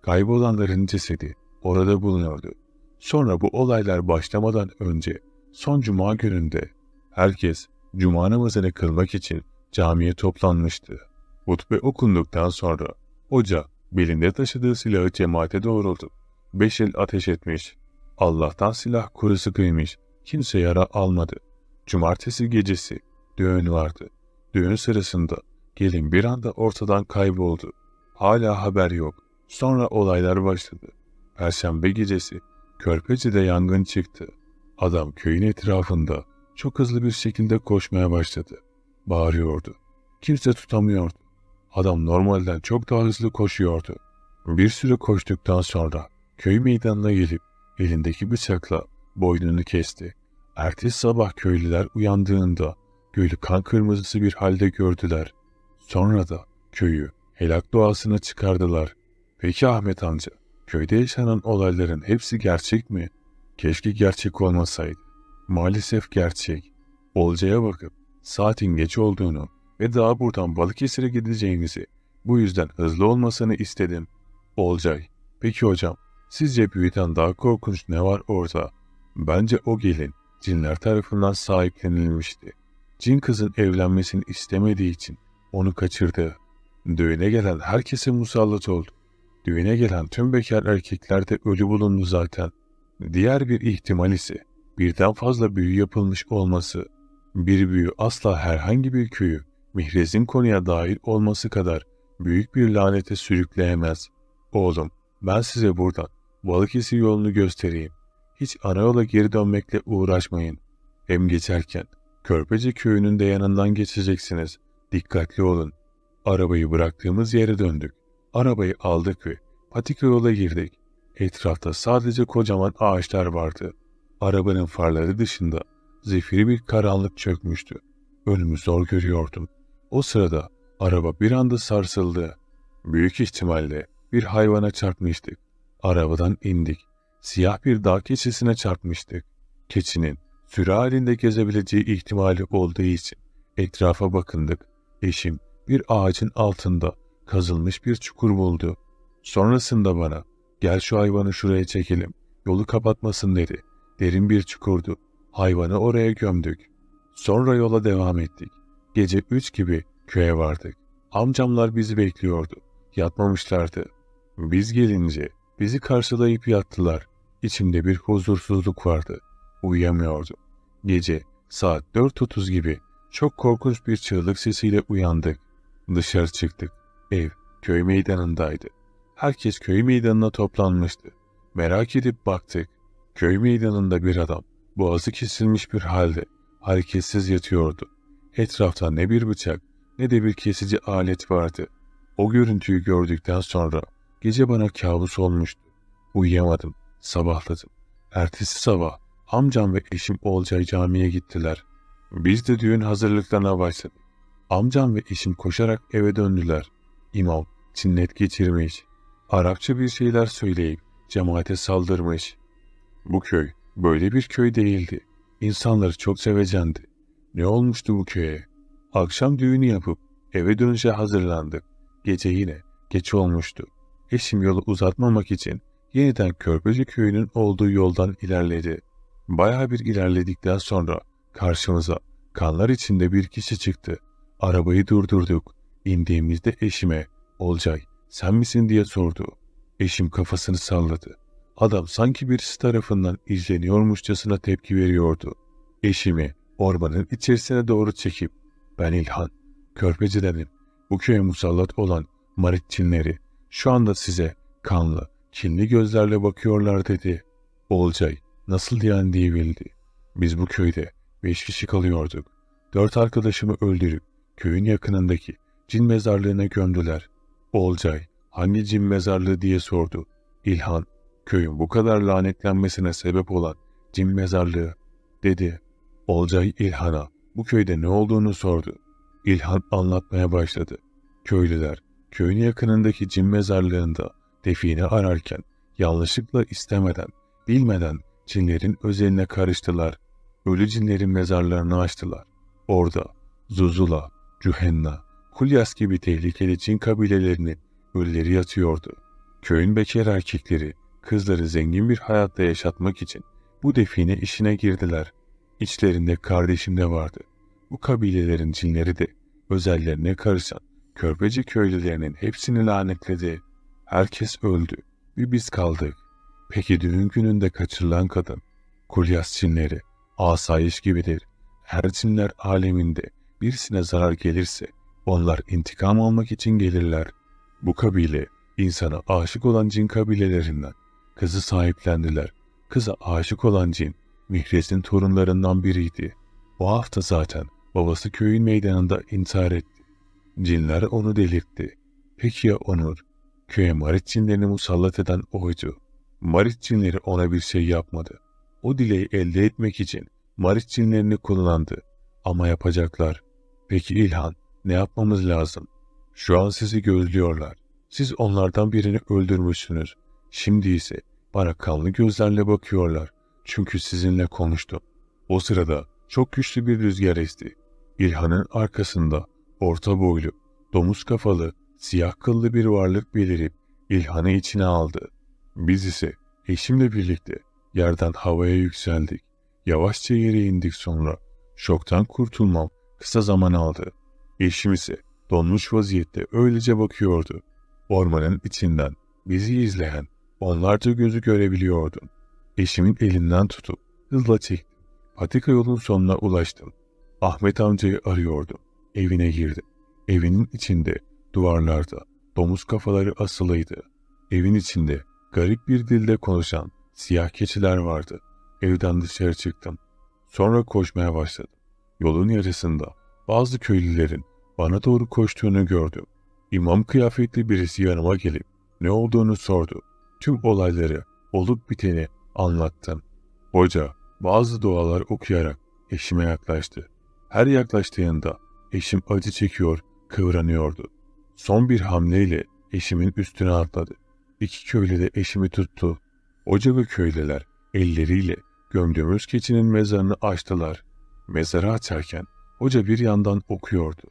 A: Kaybolanların cesedi orada bulunuyordu. Sonra bu olaylar başlamadan önce son cuma gününde herkes cuma namazını kılmak için camiye toplanmıştı. Hutbe okunduktan sonra hoca belinde taşıdığı silahı cemaate doğruldu. Beş el ateş etmiş. Allah'tan silah kurusu kıymış. Kimse yara almadı. Cumartesi gecesi düğün vardı. Düğün sırasında gelin bir anda ortadan kayboldu. Hala haber yok. Sonra olaylar başladı. Perşembe gecesi Körpeci'de yangın çıktı. Adam köyün etrafında çok hızlı bir şekilde koşmaya başladı. Bağırıyordu. Kimse tutamıyordu. Adam normalden çok daha hızlı koşuyordu. Bir süre koştuktan sonra köy meydanına gelip elindeki bıçakla boynunu kesti. Ertesi sabah köylüler uyandığında gölü kan kırmızısı bir halde gördüler. Sonra da köyü helak doğasına çıkardılar. Peki Ahmet amca, köyde yaşanan olayların hepsi gerçek mi? Keşke gerçek olmasaydı. Maalesef gerçek. Olcaya bakıp saatin geç olduğunu ve daha buradan Balıkesir'e gideceğimizi bu yüzden hızlı olmasını istedim. Olcay, peki hocam sizce büyüten daha korkunç ne var orada? Bence o gelin cinler tarafından sahiplenilmişti. Cin kızın evlenmesini istemediği için onu kaçırdı. Düğüne gelen herkese musallat oldu. Düğüne gelen tüm bekar erkeklerde ölü bulundu zaten. Diğer bir ihtimal ise birden fazla büyü yapılmış olması. Bir büyü asla herhangi bir köyü mihrezin konuya dahil olması kadar büyük bir lanete sürükleyemez. Oğlum ben size buradan Balıkesir yolunu göstereyim. Hiç ana yola geri dönmekle uğraşmayın. Hem geçerken Körpece köyünün de yanından geçeceksiniz. Dikkatli olun. Arabayı bıraktığımız yere döndük. Arabayı aldık ve patika yola girdik. Etrafta sadece kocaman ağaçlar vardı. Arabanın farları dışında zifiri bir karanlık çökmüştü. Önümü zor görüyordum. O sırada araba bir anda sarsıldı. Büyük ihtimalle bir hayvana çarpmıştık. Arabadan indik. Siyah bir dağ keçisine çarpmıştık. Keçinin sürü halinde gezebileceği ihtimali olduğu için etrafa bakındık. Eşim bir ağacın altında kazılmış bir çukur buldu. Sonrasında bana gel şu hayvanı şuraya çekelim yolu kapatmasın dedi. Derin bir çukurdu. Hayvanı oraya gömdük. Sonra yola devam ettik. Gece üç gibi köye vardık. Amcamlar bizi bekliyordu. Yatmamışlardı. Biz gelince bizi karşılayıp yattılar. İçimde bir huzursuzluk vardı. Uyuyamıyordum. Gece saat 4.30 gibi çok korkunç bir çığlık sesiyle uyandık. Dışarı çıktık. Ev köy meydanındaydı. Herkes köy meydanına toplanmıştı. Merak edip baktık. Köy meydanında bir adam boğazı kesilmiş bir halde hareketsiz yatıyordu. Etrafta ne bir bıçak ne de bir kesici alet vardı. O görüntüyü gördükten sonra gece bana kabus olmuştu. Uyuyamadım, sabahladım. Ertesi sabah amcam ve eşim Olcay camiye gittiler. Biz de düğün hazırlıklarına başladık. Amcam ve eşim koşarak eve döndüler. İmam cinnet geçirmiş. Arapça bir şeyler söyleyip cemaate saldırmış. Bu köy böyle bir köy değildi. İnsanları çok sevecendi. Ne olmuştu bu köye? Akşam düğünü yapıp eve dönüşe hazırlandık. Gece yine geç olmuştu. Eşim yolu uzatmamak için yeniden Körpeci köyünün olduğu yoldan ilerledi. Baya bir ilerledikten sonra karşımıza kanlar içinde bir kişi çıktı. Arabayı durdurduk. İndiğimizde eşime Olcay sen misin diye sordu. Eşim kafasını salladı. Adam sanki birisi tarafından izleniyormuşçasına tepki veriyordu. Eşimi ormanın içerisine doğru çekip ben İlhan, Körpecilerim, bu köye musallat olan Maritçinleri şu anda size kanlı, kinli gözlerle bakıyorlar dedi. Olcay nasıl diyen diye bildi. Biz bu köyde beş kişi kalıyorduk. Dört arkadaşımı öldürüp köyün yakınındaki Cin mezarlığına gömdüler. Olcay, hangi cin mezarlığı diye sordu. İlhan, köyün bu kadar lanetlenmesine sebep olan cin mezarlığı, dedi. Olcay İlhan'a bu köyde ne olduğunu sordu. İlhan anlatmaya başladı. Köylüler, köyün yakınındaki cin mezarlığında define ararken yanlışlıkla istemeden, bilmeden cinlerin özeline karıştılar. Ölü cinlerin mezarlarını açtılar. Orada Zuzula, Cühenna, Kulyas gibi tehlikeli Çin kabilelerinin ölüleri yatıyordu. Köyün bekar erkekleri, kızları zengin bir hayatta yaşatmak için bu define işine girdiler. İçlerinde kardeşim de vardı. Bu kabilelerin cinleri de özellerine karışan körpeci köylülerinin hepsini lanetledi. Herkes öldü. ve biz kaldık. Peki düğün gününde kaçırılan kadın? Kulyas cinleri, asayiş gibidir. Her cinler aleminde birisine zarar gelirse onlar intikam almak için gelirler. Bu kabile insana aşık olan cin kabilelerinden kızı sahiplendiler. Kıza aşık olan cin Mihres'in torunlarından biriydi. O hafta zaten babası köyün meydanında intihar etti. Cinler onu delirtti. Peki ya Onur? Köye Marit cinlerini musallat eden oydu. Marit cinleri ona bir şey yapmadı. O dileği elde etmek için Marit cinlerini kullandı. Ama yapacaklar. Peki İlhan, ne yapmamız lazım? Şu an sizi gözlüyorlar. Siz onlardan birini öldürmüşsünüz. Şimdi ise bana kanlı gözlerle bakıyorlar. Çünkü sizinle konuştum. O sırada çok güçlü bir rüzgar esti. İlhan'ın arkasında orta boylu, domuz kafalı, siyah kıllı bir varlık belirip İlhan'ı içine aldı. Biz ise eşimle birlikte yerden havaya yükseldik. Yavaşça yere indik sonra. Şoktan kurtulmam kısa zaman aldı. Eşim ise donmuş vaziyette öylece bakıyordu. Ormanın içinden bizi izleyen onlarca gözü görebiliyordum. Eşimin elinden tutup hızla çektim. Patika yolun sonuna ulaştım. Ahmet amcayı arıyordum. Evine girdim. Evinin içinde duvarlarda domuz kafaları asılıydı. Evin içinde garip bir dilde konuşan siyah keçiler vardı. Evden dışarı çıktım. Sonra koşmaya başladım. Yolun yarısında bazı köylülerin bana doğru koştuğunu gördüm. İmam kıyafetli birisi yanıma gelip ne olduğunu sordu. Tüm olayları, olup biteni anlattım. Hoca bazı dualar okuyarak eşime yaklaştı. Her yaklaştığında eşim acı çekiyor, kıvranıyordu. Son bir hamleyle eşimin üstüne atladı. İki köylü de eşimi tuttu. Hoca ve köylüler elleriyle gömdüğümüz keçinin mezarını açtılar. Mezarı açarken Hoca bir yandan okuyordu.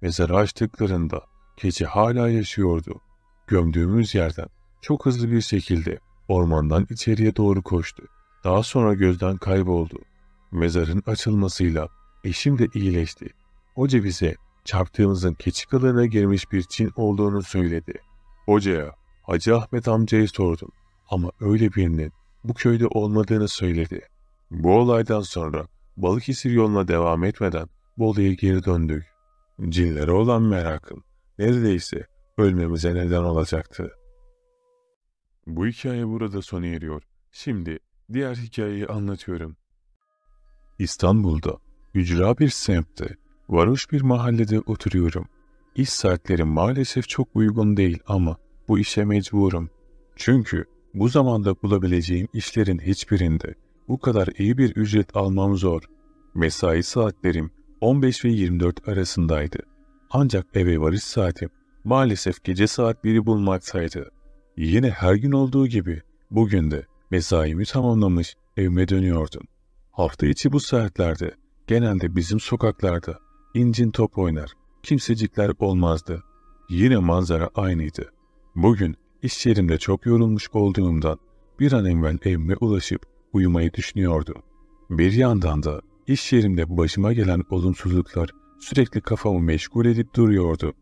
A: Mezarı açtıklarında keçi hala yaşıyordu. Gömdüğümüz yerden çok hızlı bir şekilde ormandan içeriye doğru koştu. Daha sonra gözden kayboldu. Mezarın açılmasıyla eşim de iyileşti. Hoca bize çarptığımızın keçi kılığına girmiş bir Çin olduğunu söyledi. Hocaya Hacı Ahmet amcayı sordum ama öyle birinin bu köyde olmadığını söyledi. Bu olaydan sonra Balıkesir yoluna devam etmeden Bolu'ya geri döndük. Cinlere olan merakım neredeyse ölmemize neden olacaktı. Bu hikaye burada sona eriyor. Şimdi diğer hikayeyi anlatıyorum. İstanbul'da, ücra bir semtte, varoş bir mahallede oturuyorum. İş saatlerim maalesef çok uygun değil ama bu işe mecburum. Çünkü bu zamanda bulabileceğim işlerin hiçbirinde bu kadar iyi bir ücret almam zor. Mesai saatlerim 15 ve 24 arasındaydı. Ancak eve varış saati maalesef gece saat 1'i bulmaktaydı. Yine her gün olduğu gibi bugün de mesaimi tamamlamış evime dönüyordum. Hafta içi bu saatlerde genelde bizim sokaklarda incin top oynar, kimsecikler olmazdı. Yine manzara aynıydı. Bugün iş yerimde çok yorulmuş olduğumdan bir an evvel evime ulaşıp uyumayı düşünüyordum. Bir yandan da İş yerimde başıma gelen olumsuzluklar sürekli kafamı meşgul edip duruyordu.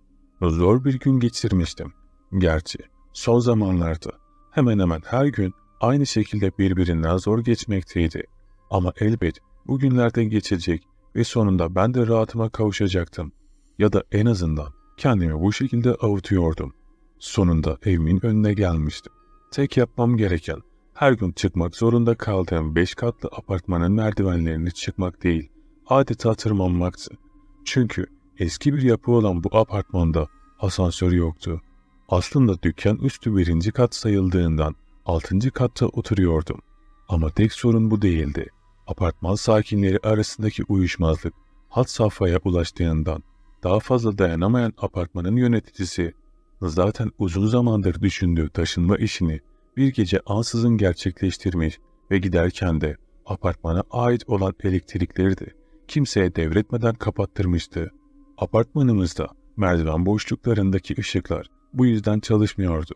A: Zor bir gün geçirmiştim. Gerçi son zamanlarda hemen hemen her gün aynı şekilde birbirinden zor geçmekteydi. Ama elbet bu günlerde geçecek ve sonunda ben de rahatıma kavuşacaktım. Ya da en azından kendimi bu şekilde avutuyordum. Sonunda evimin önüne gelmiştim. Tek yapmam gereken her gün çıkmak zorunda kaldığım beş katlı apartmanın merdivenlerini çıkmak değil, adeta tırmanmaktı. Çünkü eski bir yapı olan bu apartmanda asansör yoktu. Aslında dükkan üstü birinci kat sayıldığından altıncı katta oturuyordum. Ama tek sorun bu değildi. Apartman sakinleri arasındaki uyuşmazlık hat safhaya ulaştığından daha fazla dayanamayan apartmanın yöneticisi zaten uzun zamandır düşündüğü taşınma işini bir gece ansızın gerçekleştirmiş ve giderken de apartmana ait olan elektrikleri de kimseye devretmeden kapattırmıştı. Apartmanımızda merdiven boşluklarındaki ışıklar bu yüzden çalışmıyordu.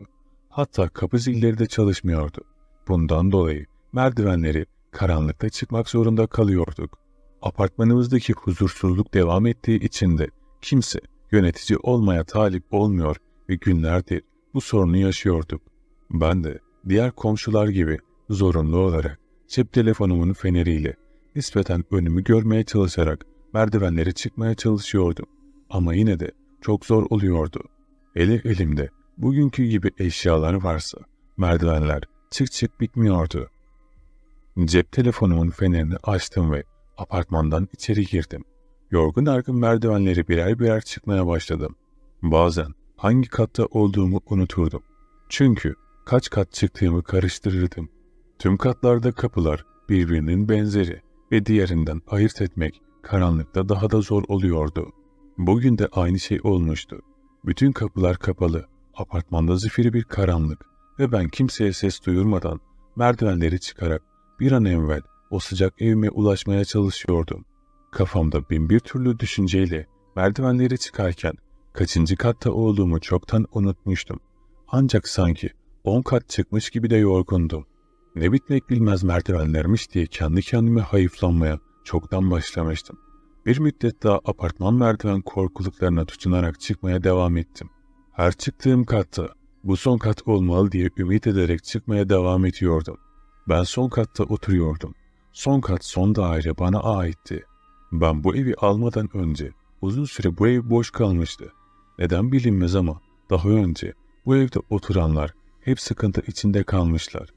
A: Hatta kapı zilleri de çalışmıyordu. Bundan dolayı merdivenleri karanlıkta çıkmak zorunda kalıyorduk. Apartmanımızdaki huzursuzluk devam ettiği için de kimse yönetici olmaya talip olmuyor ve günlerdir bu sorunu yaşıyorduk. Ben de diğer komşular gibi zorunlu olarak cep telefonumun feneriyle nispeten önümü görmeye çalışarak merdivenlere çıkmaya çalışıyordum. Ama yine de çok zor oluyordu. Eli elimde bugünkü gibi eşyalar varsa merdivenler çık çık bitmiyordu. Cep telefonumun fenerini açtım ve apartmandan içeri girdim. Yorgun argın merdivenleri birer birer çıkmaya başladım. Bazen hangi katta olduğumu unuturdum. Çünkü kaç kat çıktığımı karıştırırdım. Tüm katlarda kapılar birbirinin benzeri ve diğerinden ayırt etmek karanlıkta daha da zor oluyordu. Bugün de aynı şey olmuştu. Bütün kapılar kapalı, apartmanda zifiri bir karanlık ve ben kimseye ses duyurmadan merdivenleri çıkarak bir an evvel o sıcak evime ulaşmaya çalışıyordum. Kafamda bin bir türlü düşünceyle merdivenleri çıkarken kaçıncı katta olduğumu çoktan unutmuştum. Ancak sanki On kat çıkmış gibi de yorgundum. Ne bitmek bilmez merdivenlermiş diye kendi kendime hayıflanmaya çoktan başlamıştım. Bir müddet daha apartman merdiven korkuluklarına tutunarak çıkmaya devam ettim. Her çıktığım katta bu son kat olmalı diye ümit ederek çıkmaya devam ediyordum. Ben son katta oturuyordum. Son kat son daire bana aitti. Ben bu evi almadan önce uzun süre bu ev boş kalmıştı. Neden bilinmez ama daha önce bu evde oturanlar hep sıkıntı içinde kalmışlar.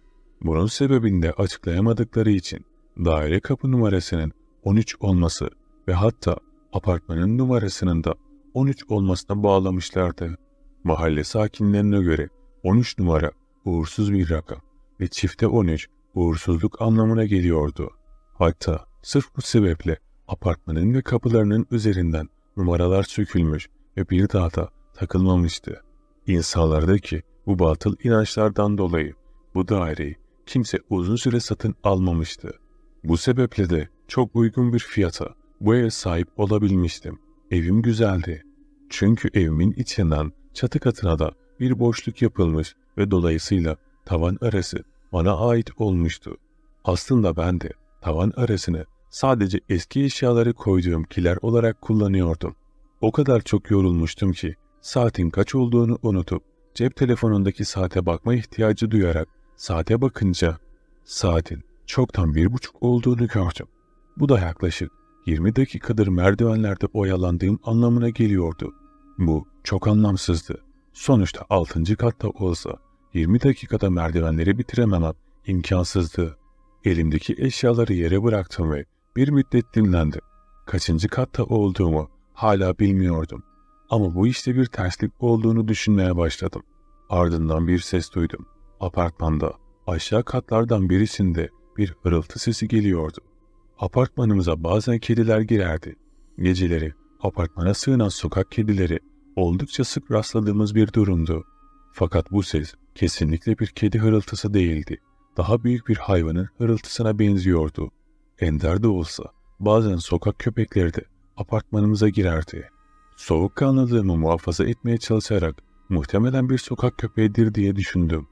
A: Bunun sebebini de açıklayamadıkları için daire kapı numarasının 13 olması ve hatta apartmanın numarasının da 13 olmasına bağlamışlardı. Mahalle sakinlerine göre 13 numara uğursuz bir rakam ve çifte 13 uğursuzluk anlamına geliyordu. Hatta sırf bu sebeple apartmanın ve kapılarının üzerinden numaralar sökülmüş ve bir daha da takılmamıştı. İnsanlardaki bu batıl inançlardan dolayı bu daireyi kimse uzun süre satın almamıştı. Bu sebeple de çok uygun bir fiyata bu eve sahip olabilmiştim. Evim güzeldi. Çünkü evimin içinden çatı katına da bir boşluk yapılmış ve dolayısıyla tavan arası bana ait olmuştu. Aslında ben de tavan arasını sadece eski eşyaları koyduğum kiler olarak kullanıyordum. O kadar çok yorulmuştum ki saatin kaç olduğunu unutup Cep telefonundaki saate bakma ihtiyacı duyarak saate bakınca saatin çoktan bir buçuk olduğunu gördüm. Bu da yaklaşık 20 dakikadır merdivenlerde oyalandığım anlamına geliyordu. Bu çok anlamsızdı. Sonuçta 6. katta olsa 20 dakikada merdivenleri bitirememem imkansızdı. Elimdeki eşyaları yere bıraktım ve bir müddet dinlendim. Kaçıncı katta olduğumu hala bilmiyordum. Ama bu işte bir terslik olduğunu düşünmeye başladım. Ardından bir ses duydum. Apartmanda, aşağı katlardan birisinde bir hırıltı sesi geliyordu. Apartmanımıza bazen kediler girerdi. Geceleri apartmana sığınan sokak kedileri oldukça sık rastladığımız bir durumdu. Fakat bu ses kesinlikle bir kedi hırıltısı değildi. Daha büyük bir hayvanın hırıltısına benziyordu. Ender de olsa bazen sokak köpekleri de apartmanımıza girerdi. Soğuk kanladığımı muhafaza etmeye çalışarak Muhtemelen bir sokak köpeğidir diye düşündüm.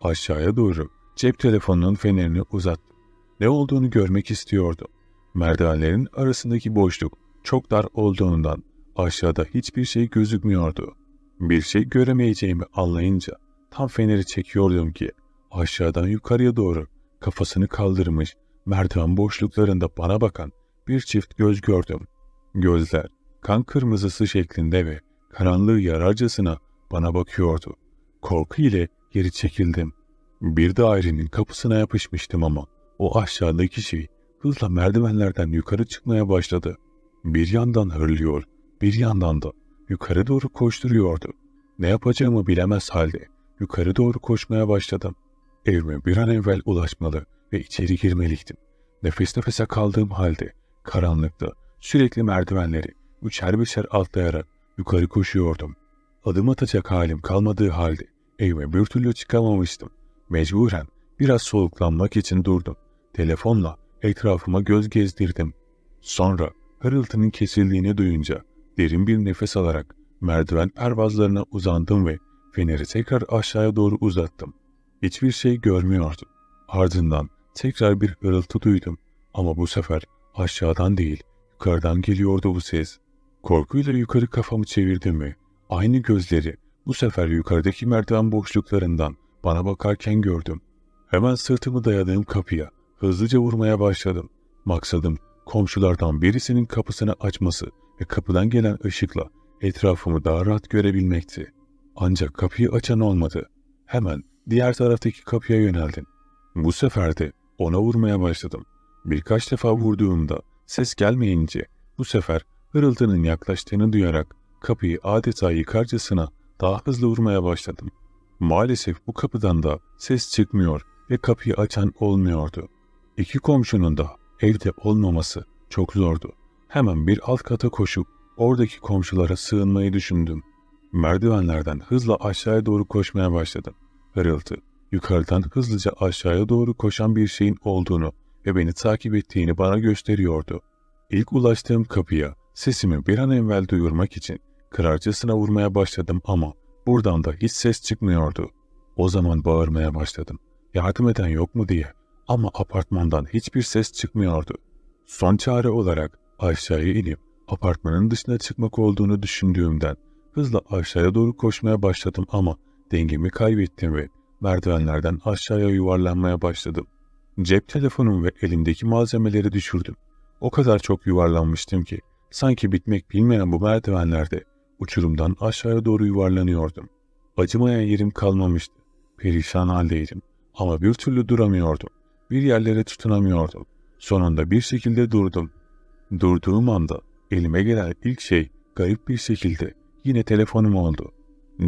A: Aşağıya doğru cep telefonunun fenerini uzattım. Ne olduğunu görmek istiyordum. Merdivenlerin arasındaki boşluk çok dar olduğundan aşağıda hiçbir şey gözükmüyordu. Bir şey göremeyeceğimi anlayınca tam feneri çekiyordum ki aşağıdan yukarıya doğru kafasını kaldırmış merdiven boşluklarında bana bakan bir çift göz gördüm. Gözler kan kırmızısı şeklinde ve karanlığı yararcasına bana bakıyordu. Korku ile geri çekildim. Bir dairenin kapısına yapışmıştım ama o aşağıdaki kişi şey hızla merdivenlerden yukarı çıkmaya başladı. Bir yandan hırlıyor, bir yandan da yukarı doğru koşturuyordu. Ne yapacağımı bilemez halde yukarı doğru koşmaya başladım. Evime bir an evvel ulaşmalı ve içeri girmeliydim. Nefes nefese kaldığım halde karanlıkta sürekli merdivenleri üçer beşer atlayarak yukarı koşuyordum. Adım atacak halim kalmadığı halde eve bir türlü çıkamamıştım. Mecburen biraz soluklanmak için durdum. Telefonla etrafıma göz gezdirdim. Sonra hırıltının kesildiğini duyunca derin bir nefes alarak merdiven pervazlarına uzandım ve feneri tekrar aşağıya doğru uzattım. Hiçbir şey görmüyordum. Ardından tekrar bir hırıltı duydum ama bu sefer aşağıdan değil yukarıdan geliyordu bu ses. Korkuyla yukarı kafamı çevirdim ve Aynı gözleri bu sefer yukarıdaki merdiven boşluklarından bana bakarken gördüm. Hemen sırtımı dayadığım kapıya hızlıca vurmaya başladım. Maksadım komşulardan birisinin kapısını açması ve kapıdan gelen ışıkla etrafımı daha rahat görebilmekti. Ancak kapıyı açan olmadı. Hemen diğer taraftaki kapıya yöneldim. Bu sefer de ona vurmaya başladım. Birkaç defa vurduğumda ses gelmeyince bu sefer hırıltının yaklaştığını duyarak kapıyı adeta yıkarcasına daha hızlı vurmaya başladım. Maalesef bu kapıdan da ses çıkmıyor ve kapıyı açan olmuyordu. İki komşunun da evde olmaması çok zordu. Hemen bir alt kata koşup oradaki komşulara sığınmayı düşündüm. Merdivenlerden hızla aşağıya doğru koşmaya başladım. Hırıltı, yukarıdan hızlıca aşağıya doğru koşan bir şeyin olduğunu ve beni takip ettiğini bana gösteriyordu. İlk ulaştığım kapıya sesimi bir an evvel duyurmak için Kırarcasına vurmaya başladım ama buradan da hiç ses çıkmıyordu. O zaman bağırmaya başladım. Yardım eden yok mu diye. Ama apartmandan hiçbir ses çıkmıyordu. Son çare olarak aşağıya inip apartmanın dışına çıkmak olduğunu düşündüğümden hızla aşağıya doğru koşmaya başladım ama dengemi kaybettim ve merdivenlerden aşağıya yuvarlanmaya başladım. Cep telefonum ve elimdeki malzemeleri düşürdüm. O kadar çok yuvarlanmıştım ki sanki bitmek bilmeyen bu merdivenlerde Uçurumdan aşağıya doğru yuvarlanıyordum. Acımayan yerim kalmamıştı. Perişan haldeydim. Ama bir türlü duramıyordum. Bir yerlere tutunamıyordum. Sonunda bir şekilde durdum. Durduğum anda elime gelen ilk şey garip bir şekilde yine telefonum oldu.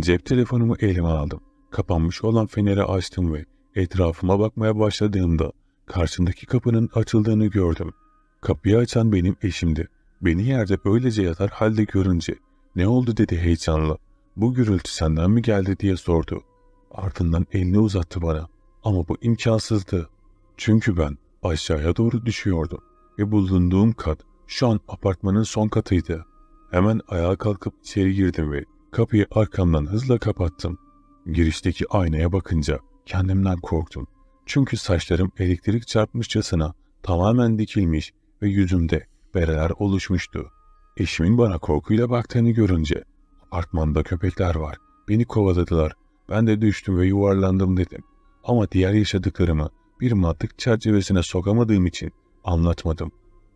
A: Cep telefonumu elime aldım. Kapanmış olan feneri açtım ve etrafıma bakmaya başladığımda karşımdaki kapının açıldığını gördüm. Kapıyı açan benim eşimdi. Beni yerde böylece yatar halde görünce ne oldu dedi heyecanla. Bu gürültü senden mi geldi diye sordu. Ardından elini uzattı bana. Ama bu imkansızdı. Çünkü ben aşağıya doğru düşüyordum ve bulunduğum kat şu an apartmanın son katıydı. Hemen ayağa kalkıp içeri girdim ve kapıyı arkamdan hızla kapattım. Girişteki aynaya bakınca kendimden korktum. Çünkü saçlarım elektrik çarpmışçasına tamamen dikilmiş ve yüzümde bereler oluşmuştu. Eşimin bana korkuyla baktığını görünce, apartmanda köpekler var, beni kovaladılar, ben de düştüm ve yuvarlandım dedim. Ama diğer yaşadıklarımı bir mantık çerçevesine sokamadığım için anlatmadım.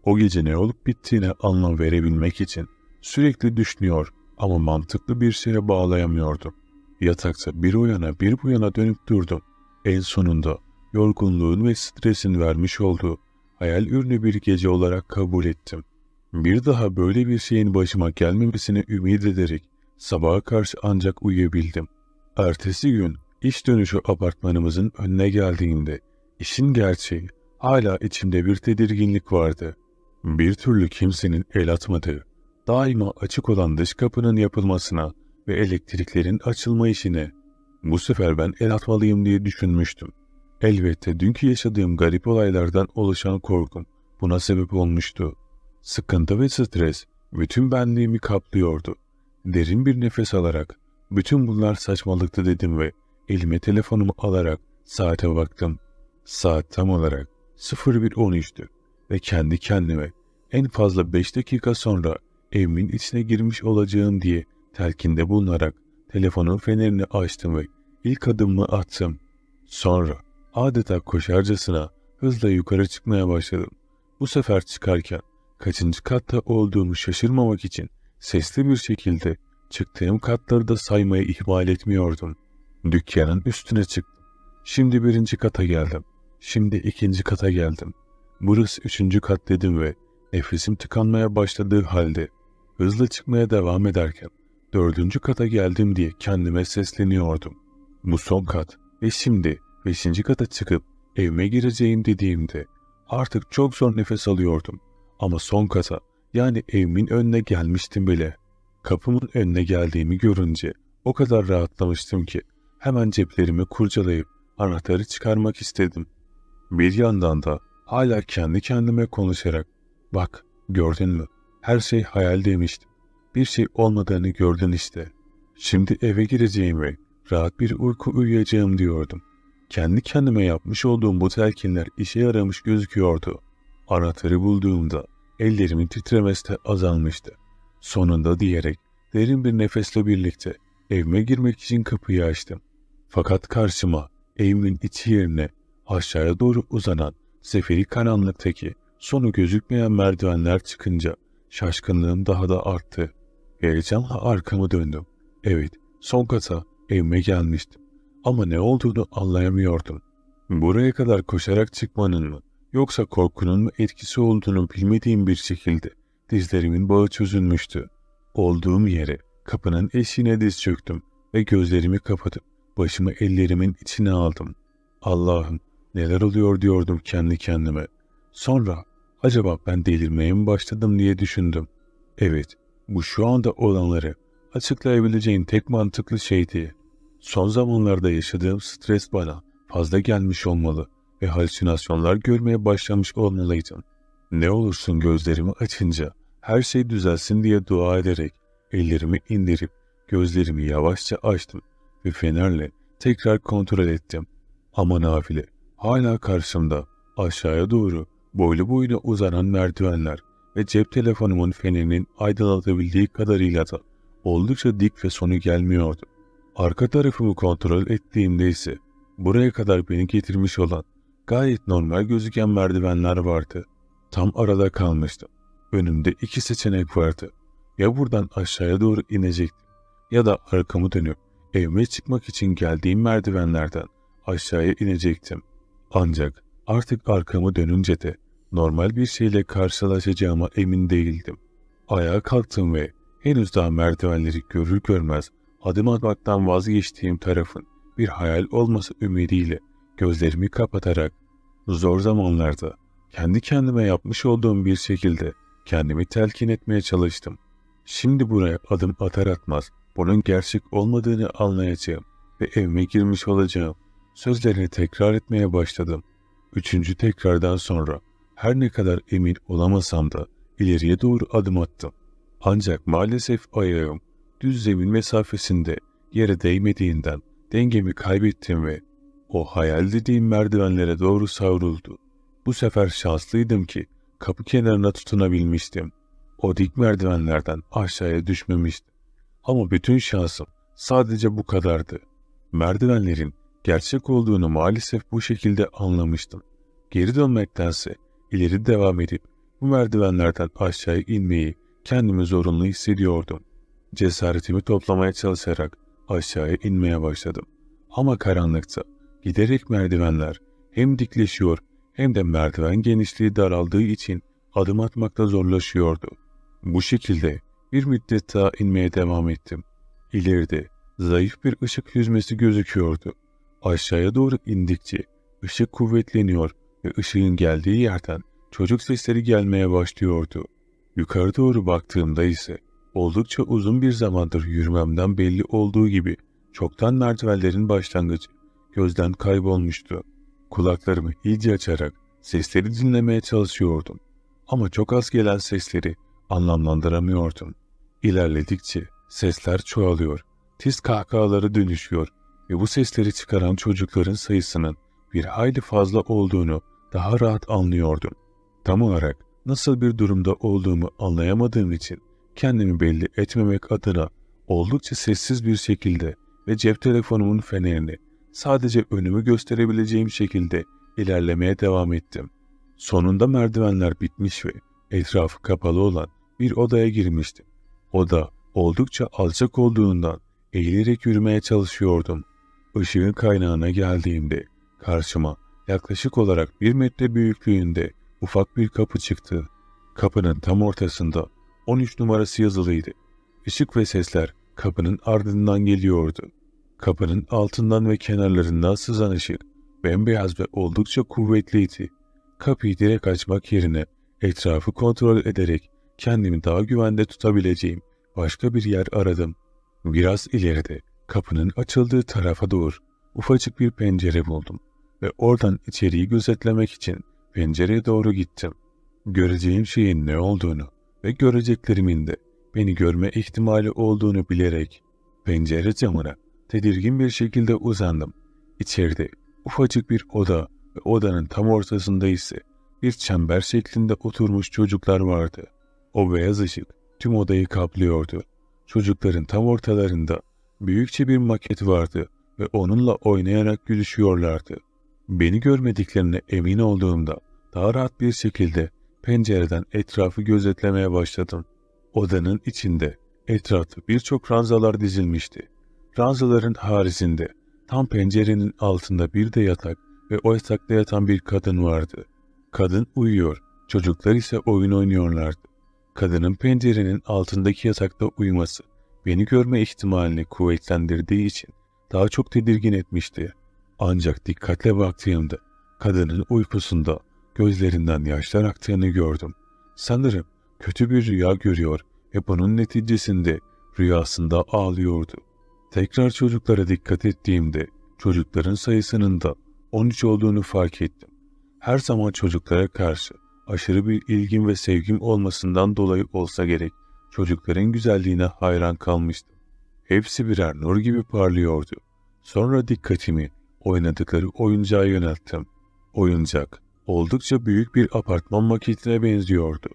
A: O gece ne olup bittiğine anlam verebilmek için sürekli düşünüyor ama mantıklı bir şeye bağlayamıyordum. Yatakta bir uyana bir bu yana dönüp durdum. En sonunda yorgunluğun ve stresin vermiş olduğu hayal ürünü bir gece olarak kabul ettim. Bir daha böyle bir şeyin başıma gelmemesine ümit ederek sabaha karşı ancak uyuyabildim. Ertesi gün iş dönüşü apartmanımızın önüne geldiğimde işin gerçeği hala içimde bir tedirginlik vardı. Bir türlü kimsenin el atmadığı, daima açık olan dış kapının yapılmasına ve elektriklerin açılma işine bu sefer ben el atmalıyım diye düşünmüştüm. Elbette dünkü yaşadığım garip olaylardan oluşan korkum buna sebep olmuştu. Sıkıntı ve stres bütün benliğimi kaplıyordu. Derin bir nefes alarak, bütün bunlar saçmalıktı dedim ve elime telefonumu alarak saate baktım. Saat tam olarak 01.13'tü ve kendi kendime en fazla 5 dakika sonra evimin içine girmiş olacağım diye telkinde bulunarak telefonun fenerini açtım ve ilk adımımı attım. Sonra adeta koşarcasına hızla yukarı çıkmaya başladım. Bu sefer çıkarken kaçıncı katta olduğumu şaşırmamak için sesli bir şekilde çıktığım katları da saymayı ihmal etmiyordum. Dükkanın üstüne çıktım. Şimdi birinci kata geldim. Şimdi ikinci kata geldim. Burası üçüncü kat dedim ve nefesim tıkanmaya başladığı halde hızla çıkmaya devam ederken dördüncü kata geldim diye kendime sesleniyordum. Bu son kat ve şimdi beşinci kata çıkıp evime gireceğim dediğimde artık çok zor nefes alıyordum. Ama son kata yani evimin önüne gelmiştim bile. Kapımın önüne geldiğimi görünce o kadar rahatlamıştım ki hemen ceplerimi kurcalayıp anahtarı çıkarmak istedim. Bir yandan da hala kendi kendime konuşarak bak gördün mü her şey hayal demiştim. Bir şey olmadığını gördün işte. Şimdi eve gireceğimi, rahat bir uyku uyuyacağım diyordum. Kendi kendime yapmış olduğum bu telkinler işe yaramış gözüküyordu. Anahtarı bulduğumda ellerimin titremesi de azalmıştı. Sonunda diyerek derin bir nefesle birlikte evime girmek için kapıyı açtım. Fakat karşıma evimin içi yerine aşağıya doğru uzanan seferi karanlıktaki sonu gözükmeyen merdivenler çıkınca şaşkınlığım daha da arttı. Heyecanla arkamı döndüm. Evet, son kata evime gelmiştim. Ama ne olduğunu anlayamıyordum. Buraya kadar koşarak çıkmanın mı, yoksa korkunun mu etkisi olduğunu bilmediğim bir şekilde dizlerimin bağı çözülmüştü. Olduğum yere kapının eşiğine diz çöktüm ve gözlerimi kapatıp başımı ellerimin içine aldım. Allah'ım neler oluyor diyordum kendi kendime. Sonra acaba ben delirmeye mi başladım diye düşündüm. Evet bu şu anda olanları açıklayabileceğin tek mantıklı şeydi. Son zamanlarda yaşadığım stres bana fazla gelmiş olmalı.'' ve halüsinasyonlar görmeye başlamış olmalıydım. Ne olursun gözlerimi açınca her şey düzelsin diye dua ederek ellerimi indirip gözlerimi yavaşça açtım ve fenerle tekrar kontrol ettim. Ama nafile hala karşımda aşağıya doğru boylu boyuna uzanan merdivenler ve cep telefonumun fenerinin aydınlatabildiği kadarıyla da oldukça dik ve sonu gelmiyordu. Arka tarafımı kontrol ettiğimde ise buraya kadar beni getirmiş olan Gayet normal gözüken merdivenler vardı. Tam arada kalmıştım. Önümde iki seçenek vardı. Ya buradan aşağıya doğru inecektim ya da arkamı dönüp evime çıkmak için geldiğim merdivenlerden aşağıya inecektim. Ancak artık arkamı dönünce de normal bir şeyle karşılaşacağıma emin değildim. Ayağa kalktım ve henüz daha merdivenleri görür görmez adım atmaktan vazgeçtiğim tarafın bir hayal olması ümidiyle gözlerimi kapatarak zor zamanlarda kendi kendime yapmış olduğum bir şekilde kendimi telkin etmeye çalıştım. Şimdi buraya adım atar atmaz bunun gerçek olmadığını anlayacağım ve evime girmiş olacağım. Sözlerini tekrar etmeye başladım. Üçüncü tekrardan sonra her ne kadar emin olamasam da ileriye doğru adım attım. Ancak maalesef ayağım düz zemin mesafesinde yere değmediğinden dengemi kaybettim ve o hayal dediğim merdivenlere doğru savruldu. Bu sefer şanslıydım ki kapı kenarına tutunabilmiştim. O dik merdivenlerden aşağıya düşmemiştim. Ama bütün şansım sadece bu kadardı. Merdivenlerin gerçek olduğunu maalesef bu şekilde anlamıştım. Geri dönmektense ileri devam edip bu merdivenlerden aşağıya inmeyi kendimi zorunlu hissediyordum. Cesaretimi toplamaya çalışarak aşağıya inmeye başladım. Ama karanlıkta Giderek merdivenler hem dikleşiyor hem de merdiven genişliği daraldığı için adım atmakta zorlaşıyordu. Bu şekilde bir müddet daha inmeye devam ettim. İleride zayıf bir ışık yüzmesi gözüküyordu. Aşağıya doğru indikçe ışık kuvvetleniyor ve ışığın geldiği yerden çocuk sesleri gelmeye başlıyordu. Yukarı doğru baktığımda ise oldukça uzun bir zamandır yürümemden belli olduğu gibi çoktan merdivenlerin başlangıcı gözden kaybolmuştu. Kulaklarımı iyice açarak sesleri dinlemeye çalışıyordum. Ama çok az gelen sesleri anlamlandıramıyordum. İlerledikçe sesler çoğalıyor, tiz kahkahaları dönüşüyor ve bu sesleri çıkaran çocukların sayısının bir hayli fazla olduğunu daha rahat anlıyordum. Tam olarak nasıl bir durumda olduğumu anlayamadığım için kendimi belli etmemek adına oldukça sessiz bir şekilde ve cep telefonumun fenerini Sadece önümü gösterebileceğim şekilde ilerlemeye devam ettim. Sonunda merdivenler bitmiş ve etrafı kapalı olan bir odaya girmiştim. Oda oldukça alçak olduğundan eğilerek yürümeye çalışıyordum. Işığın kaynağına geldiğimde karşıma yaklaşık olarak bir metre büyüklüğünde ufak bir kapı çıktı. Kapının tam ortasında 13 numarası yazılıydı. Işık ve sesler kapının ardından geliyordu. Kapının altından ve kenarlarından sızan ışık bembeyaz ve oldukça kuvvetliydi. Kapıyı direk açmak yerine etrafı kontrol ederek kendimi daha güvende tutabileceğim başka bir yer aradım. Biraz ileride kapının açıldığı tarafa doğru ufacık bir pencere buldum ve oradan içeriği gözetlemek için pencereye doğru gittim. Göreceğim şeyin ne olduğunu ve göreceklerimin de beni görme ihtimali olduğunu bilerek pencere camına Tedirgin bir şekilde uzandım. İçeride ufacık bir oda ve odanın tam ortasında ise bir çember şeklinde oturmuş çocuklar vardı. O beyaz ışık tüm odayı kaplıyordu. Çocukların tam ortalarında büyükçe bir maket vardı ve onunla oynayarak gülüşüyorlardı. Beni görmediklerine emin olduğumda daha rahat bir şekilde pencereden etrafı gözetlemeye başladım. Odanın içinde etrafta birçok ranzalar dizilmişti. Ranzaların harisinde, tam pencerenin altında bir de yatak ve o yatakta yatan bir kadın vardı. Kadın uyuyor, çocuklar ise oyun oynuyorlardı. Kadının pencerenin altındaki yatakta uyuması, beni görme ihtimalini kuvvetlendirdiği için daha çok tedirgin etmişti. Ancak dikkatle baktığımda kadının uykusunda gözlerinden yaşlar aktığını gördüm. Sanırım kötü bir rüya görüyor ve bunun neticesinde rüyasında ağlıyordu. Tekrar çocuklara dikkat ettiğimde çocukların sayısının da 13 olduğunu fark ettim. Her zaman çocuklara karşı aşırı bir ilgim ve sevgim olmasından dolayı olsa gerek çocukların güzelliğine hayran kalmıştım. Hepsi birer nur gibi parlıyordu. Sonra dikkatimi oynadıkları oyuncağa yönelttim. Oyuncak oldukça büyük bir apartman maketine benziyordu.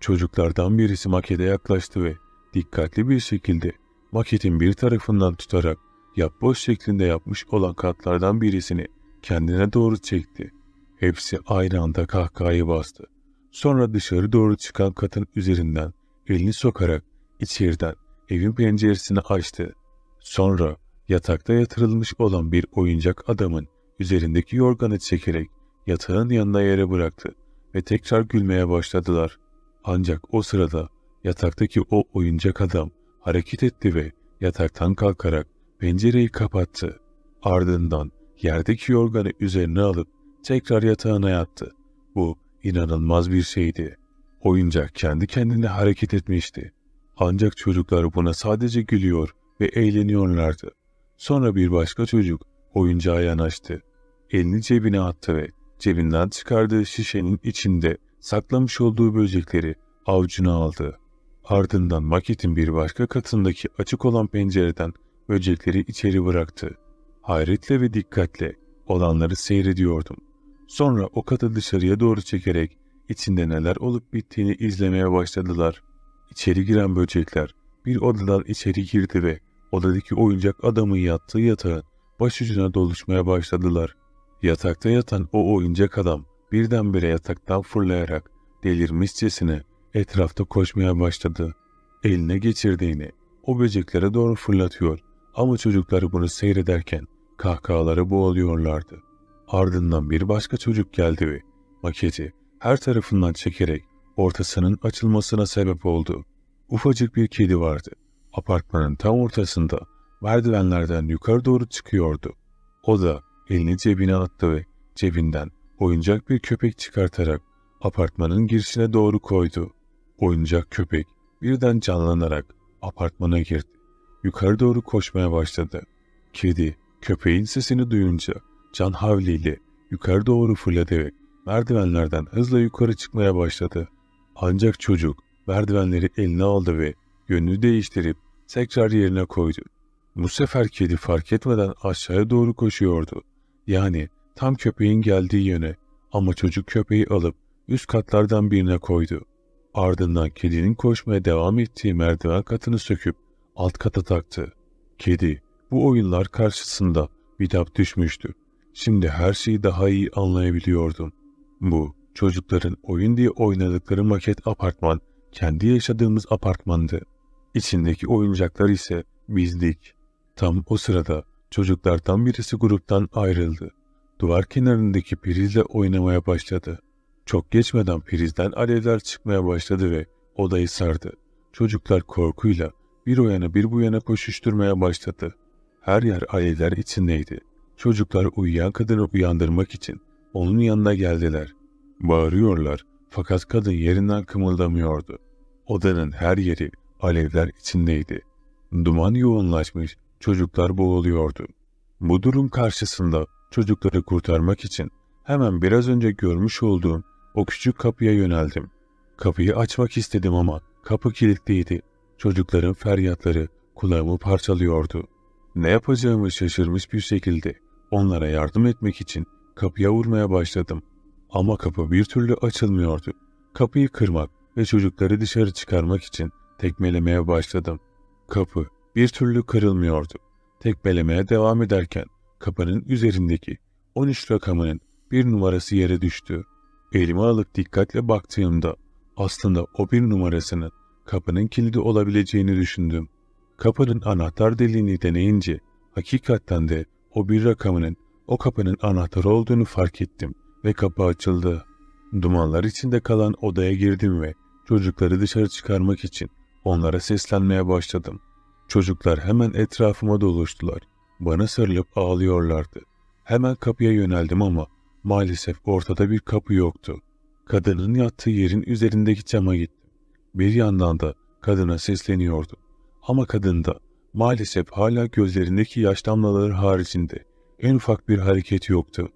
A: Çocuklardan birisi makete yaklaştı ve dikkatli bir şekilde maketin bir tarafından tutarak yapboz şeklinde yapmış olan katlardan birisini kendine doğru çekti. Hepsi aynı anda kahkahayı bastı. Sonra dışarı doğru çıkan katın üzerinden elini sokarak içeriden evin penceresini açtı. Sonra yatakta yatırılmış olan bir oyuncak adamın üzerindeki yorganı çekerek yatağın yanına yere bıraktı ve tekrar gülmeye başladılar. Ancak o sırada yataktaki o oyuncak adam hareket etti ve yataktan kalkarak pencereyi kapattı. Ardından yerdeki yorganı üzerine alıp tekrar yatağına yattı. Bu inanılmaz bir şeydi. Oyuncak kendi kendine hareket etmişti. Ancak çocuklar buna sadece gülüyor ve eğleniyorlardı. Sonra bir başka çocuk oyuncağa yanaştı. Elini cebine attı ve cebinden çıkardığı şişenin içinde saklamış olduğu böcekleri avcuna aldı. Ardından maketin bir başka katındaki açık olan pencereden böcekleri içeri bıraktı. Hayretle ve dikkatle olanları seyrediyordum. Sonra o katı dışarıya doğru çekerek içinde neler olup bittiğini izlemeye başladılar. İçeri giren böcekler bir odadan içeri girdi ve odadaki oyuncak adamın yattığı yatağın başucuna doluşmaya başladılar. Yatakta yatan o oyuncak adam birdenbire yataktan fırlayarak delirmişçesine Etrafta koşmaya başladı. Eline geçirdiğini o böceklere doğru fırlatıyor ama çocuklar bunu seyrederken kahkahalara boğuluyorlardı. Ardından bir başka çocuk geldi ve maketi her tarafından çekerek ortasının açılmasına sebep oldu. Ufacık bir kedi vardı. Apartmanın tam ortasında merdivenlerden yukarı doğru çıkıyordu. O da elini cebine attı ve cebinden oyuncak bir köpek çıkartarak apartmanın girişine doğru koydu. Oyuncak köpek birden canlanarak apartmana girdi. Yukarı doğru koşmaya başladı. Kedi köpeğin sesini duyunca can havliyle yukarı doğru fırladı ve merdivenlerden hızla yukarı çıkmaya başladı. Ancak çocuk merdivenleri eline aldı ve yönünü değiştirip tekrar yerine koydu. Bu sefer kedi fark etmeden aşağıya doğru koşuyordu. Yani tam köpeğin geldiği yöne ama çocuk köpeği alıp üst katlardan birine koydu. Ardından kedinin koşmaya devam ettiği merdiven katını söküp alt kata taktı. Kedi bu oyunlar karşısında bitap düşmüştü. Şimdi her şeyi daha iyi anlayabiliyordum. Bu çocukların oyun diye oynadıkları maket apartman kendi yaşadığımız apartmandı. İçindeki oyuncaklar ise bizdik. Tam o sırada çocuklardan birisi gruptan ayrıldı. Duvar kenarındaki prizle oynamaya başladı. Çok geçmeden prizden alevler çıkmaya başladı ve odayı sardı. Çocuklar korkuyla bir o yana bir bu yana koşuşturmaya başladı. Her yer alevler içindeydi. Çocuklar uyuyan kadını uyandırmak için onun yanına geldiler. Bağırıyorlar fakat kadın yerinden kımıldamıyordu. Odanın her yeri alevler içindeydi. Duman yoğunlaşmış, çocuklar boğuluyordu. Bu durum karşısında çocukları kurtarmak için hemen biraz önce görmüş olduğum o küçük kapıya yöneldim. Kapıyı açmak istedim ama kapı kilitliydi. Çocukların feryatları kulağımı parçalıyordu. Ne yapacağımı şaşırmış bir şekilde onlara yardım etmek için kapıya vurmaya başladım. Ama kapı bir türlü açılmıyordu. Kapıyı kırmak ve çocukları dışarı çıkarmak için tekmelemeye başladım. Kapı bir türlü kırılmıyordu. Tekmelemeye devam ederken kapının üzerindeki 13 rakamının bir numarası yere düştü. Elime alıp dikkatle baktığımda aslında o bir numarasının kapının kilidi olabileceğini düşündüm. Kapının anahtar deliğini deneyince hakikatten de o bir rakamının o kapının anahtarı olduğunu fark ettim ve kapı açıldı. Dumanlar içinde kalan odaya girdim ve çocukları dışarı çıkarmak için onlara seslenmeye başladım. Çocuklar hemen etrafıma doluştular. Bana sarılıp ağlıyorlardı. Hemen kapıya yöneldim ama Maalesef ortada bir kapı yoktu. Kadının yattığı yerin üzerindeki cama gittim. Bir yandan da kadına sesleniyordum. Ama kadında maalesef hala gözlerindeki yaş damlaları haricinde en ufak bir hareket yoktu.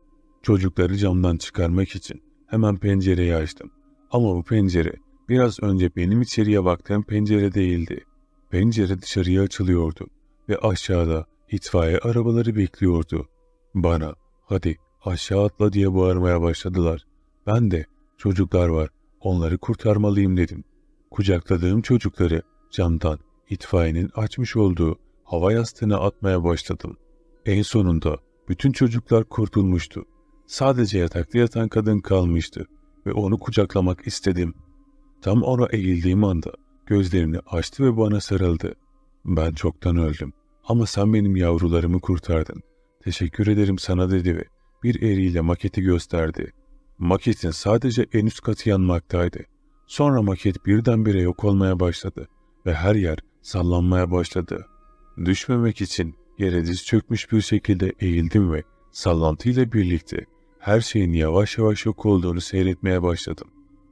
A: Çocukları camdan çıkarmak için hemen pencereyi açtım. Ama bu pencere biraz önce benim içeriye baktığım pencere değildi. Pencere dışarıya açılıyordu ve aşağıda itfaiye arabaları bekliyordu. Bana hadi aşağı atla diye bağırmaya başladılar. Ben de çocuklar var onları kurtarmalıyım dedim. Kucakladığım çocukları camdan itfaiyenin açmış olduğu hava yastığına atmaya başladım. En sonunda bütün çocuklar kurtulmuştu. Sadece yatakta yatan kadın kalmıştı ve onu kucaklamak istedim. Tam ona eğildiğim anda gözlerini açtı ve bana sarıldı. Ben çoktan öldüm ama sen benim yavrularımı kurtardın. Teşekkür ederim sana dedi ve bir eliyle maketi gösterdi. Maketin sadece en üst katı yanmaktaydı. Sonra maket birdenbire yok olmaya başladı ve her yer sallanmaya başladı. Düşmemek için yere diz çökmüş bir şekilde eğildim ve sallantıyla birlikte her şeyin yavaş yavaş yok olduğunu seyretmeye başladım.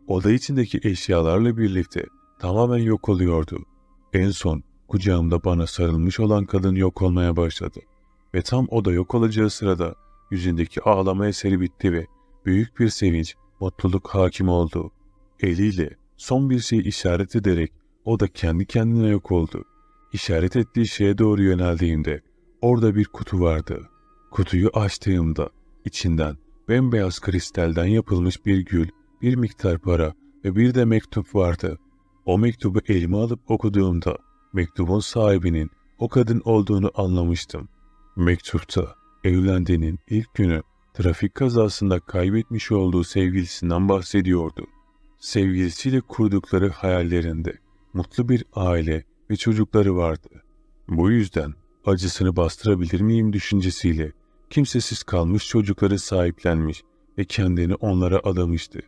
A: Oda içindeki eşyalarla birlikte tamamen yok oluyordu. En son kucağımda bana sarılmış olan kadın yok olmaya başladı. Ve tam oda yok olacağı sırada Yüzündeki ağlama eseri bitti ve büyük bir sevinç, mutluluk hakim oldu. Eliyle son bir şey işaret ederek o da kendi kendine yok oldu. İşaret ettiği şeye doğru yöneldiğimde orada bir kutu vardı. Kutuyu açtığımda içinden bembeyaz kristalden yapılmış bir gül, bir miktar para ve bir de mektup vardı. O mektubu elime alıp okuduğumda mektubun sahibinin o kadın olduğunu anlamıştım. Mektupta evlendiğinin ilk günü trafik kazasında kaybetmiş olduğu sevgilisinden bahsediyordu. Sevgilisiyle kurdukları hayallerinde mutlu bir aile ve çocukları vardı. Bu yüzden acısını bastırabilir miyim düşüncesiyle kimsesiz kalmış çocukları sahiplenmiş ve kendini onlara adamıştı.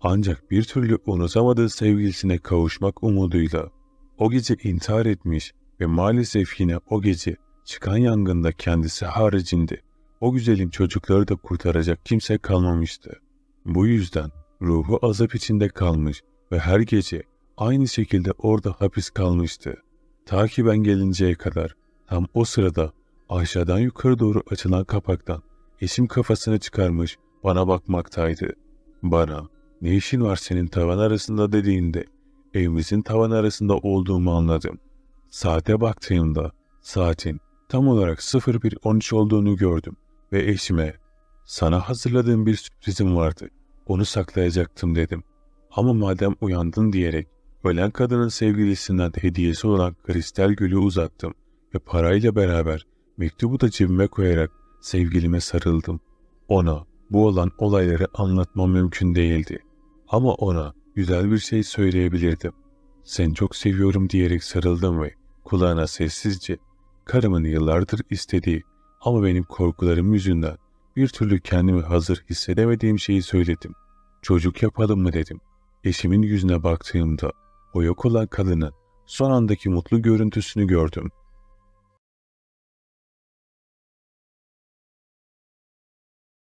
A: Ancak bir türlü unutamadığı sevgilisine kavuşmak umuduyla o gece intihar etmiş ve maalesef yine o gece Çıkan yangında kendisi haricinde o güzelin çocukları da kurtaracak kimse kalmamıştı. Bu yüzden ruhu azap içinde kalmış ve her gece aynı şekilde orada hapis kalmıştı. Ta ki ben gelinceye kadar tam o sırada aşağıdan yukarı doğru açılan kapaktan eşim kafasını çıkarmış bana bakmaktaydı. Bana ne işin var senin tavan arasında dediğinde evimizin tavan arasında olduğumu anladım. Saate baktığımda saatin tam olarak 01.13 olduğunu gördüm ve eşime sana hazırladığım bir sürprizim vardı. Onu saklayacaktım dedim. Ama madem uyandın diyerek ölen kadının sevgilisinden hediyesi olan kristal gülü uzattım ve parayla beraber mektubu da cebime koyarak sevgilime sarıldım. Ona bu olan olayları anlatmam mümkün değildi. Ama ona güzel bir şey söyleyebilirdim. Seni çok seviyorum diyerek sarıldım ve kulağına sessizce Karımın yıllardır istediği ama benim korkularım yüzünden bir türlü kendimi hazır hissedemediğim şeyi söyledim. Çocuk yapalım mı dedim. Eşimin yüzüne baktığımda o yok olan kadının son andaki mutlu görüntüsünü gördüm.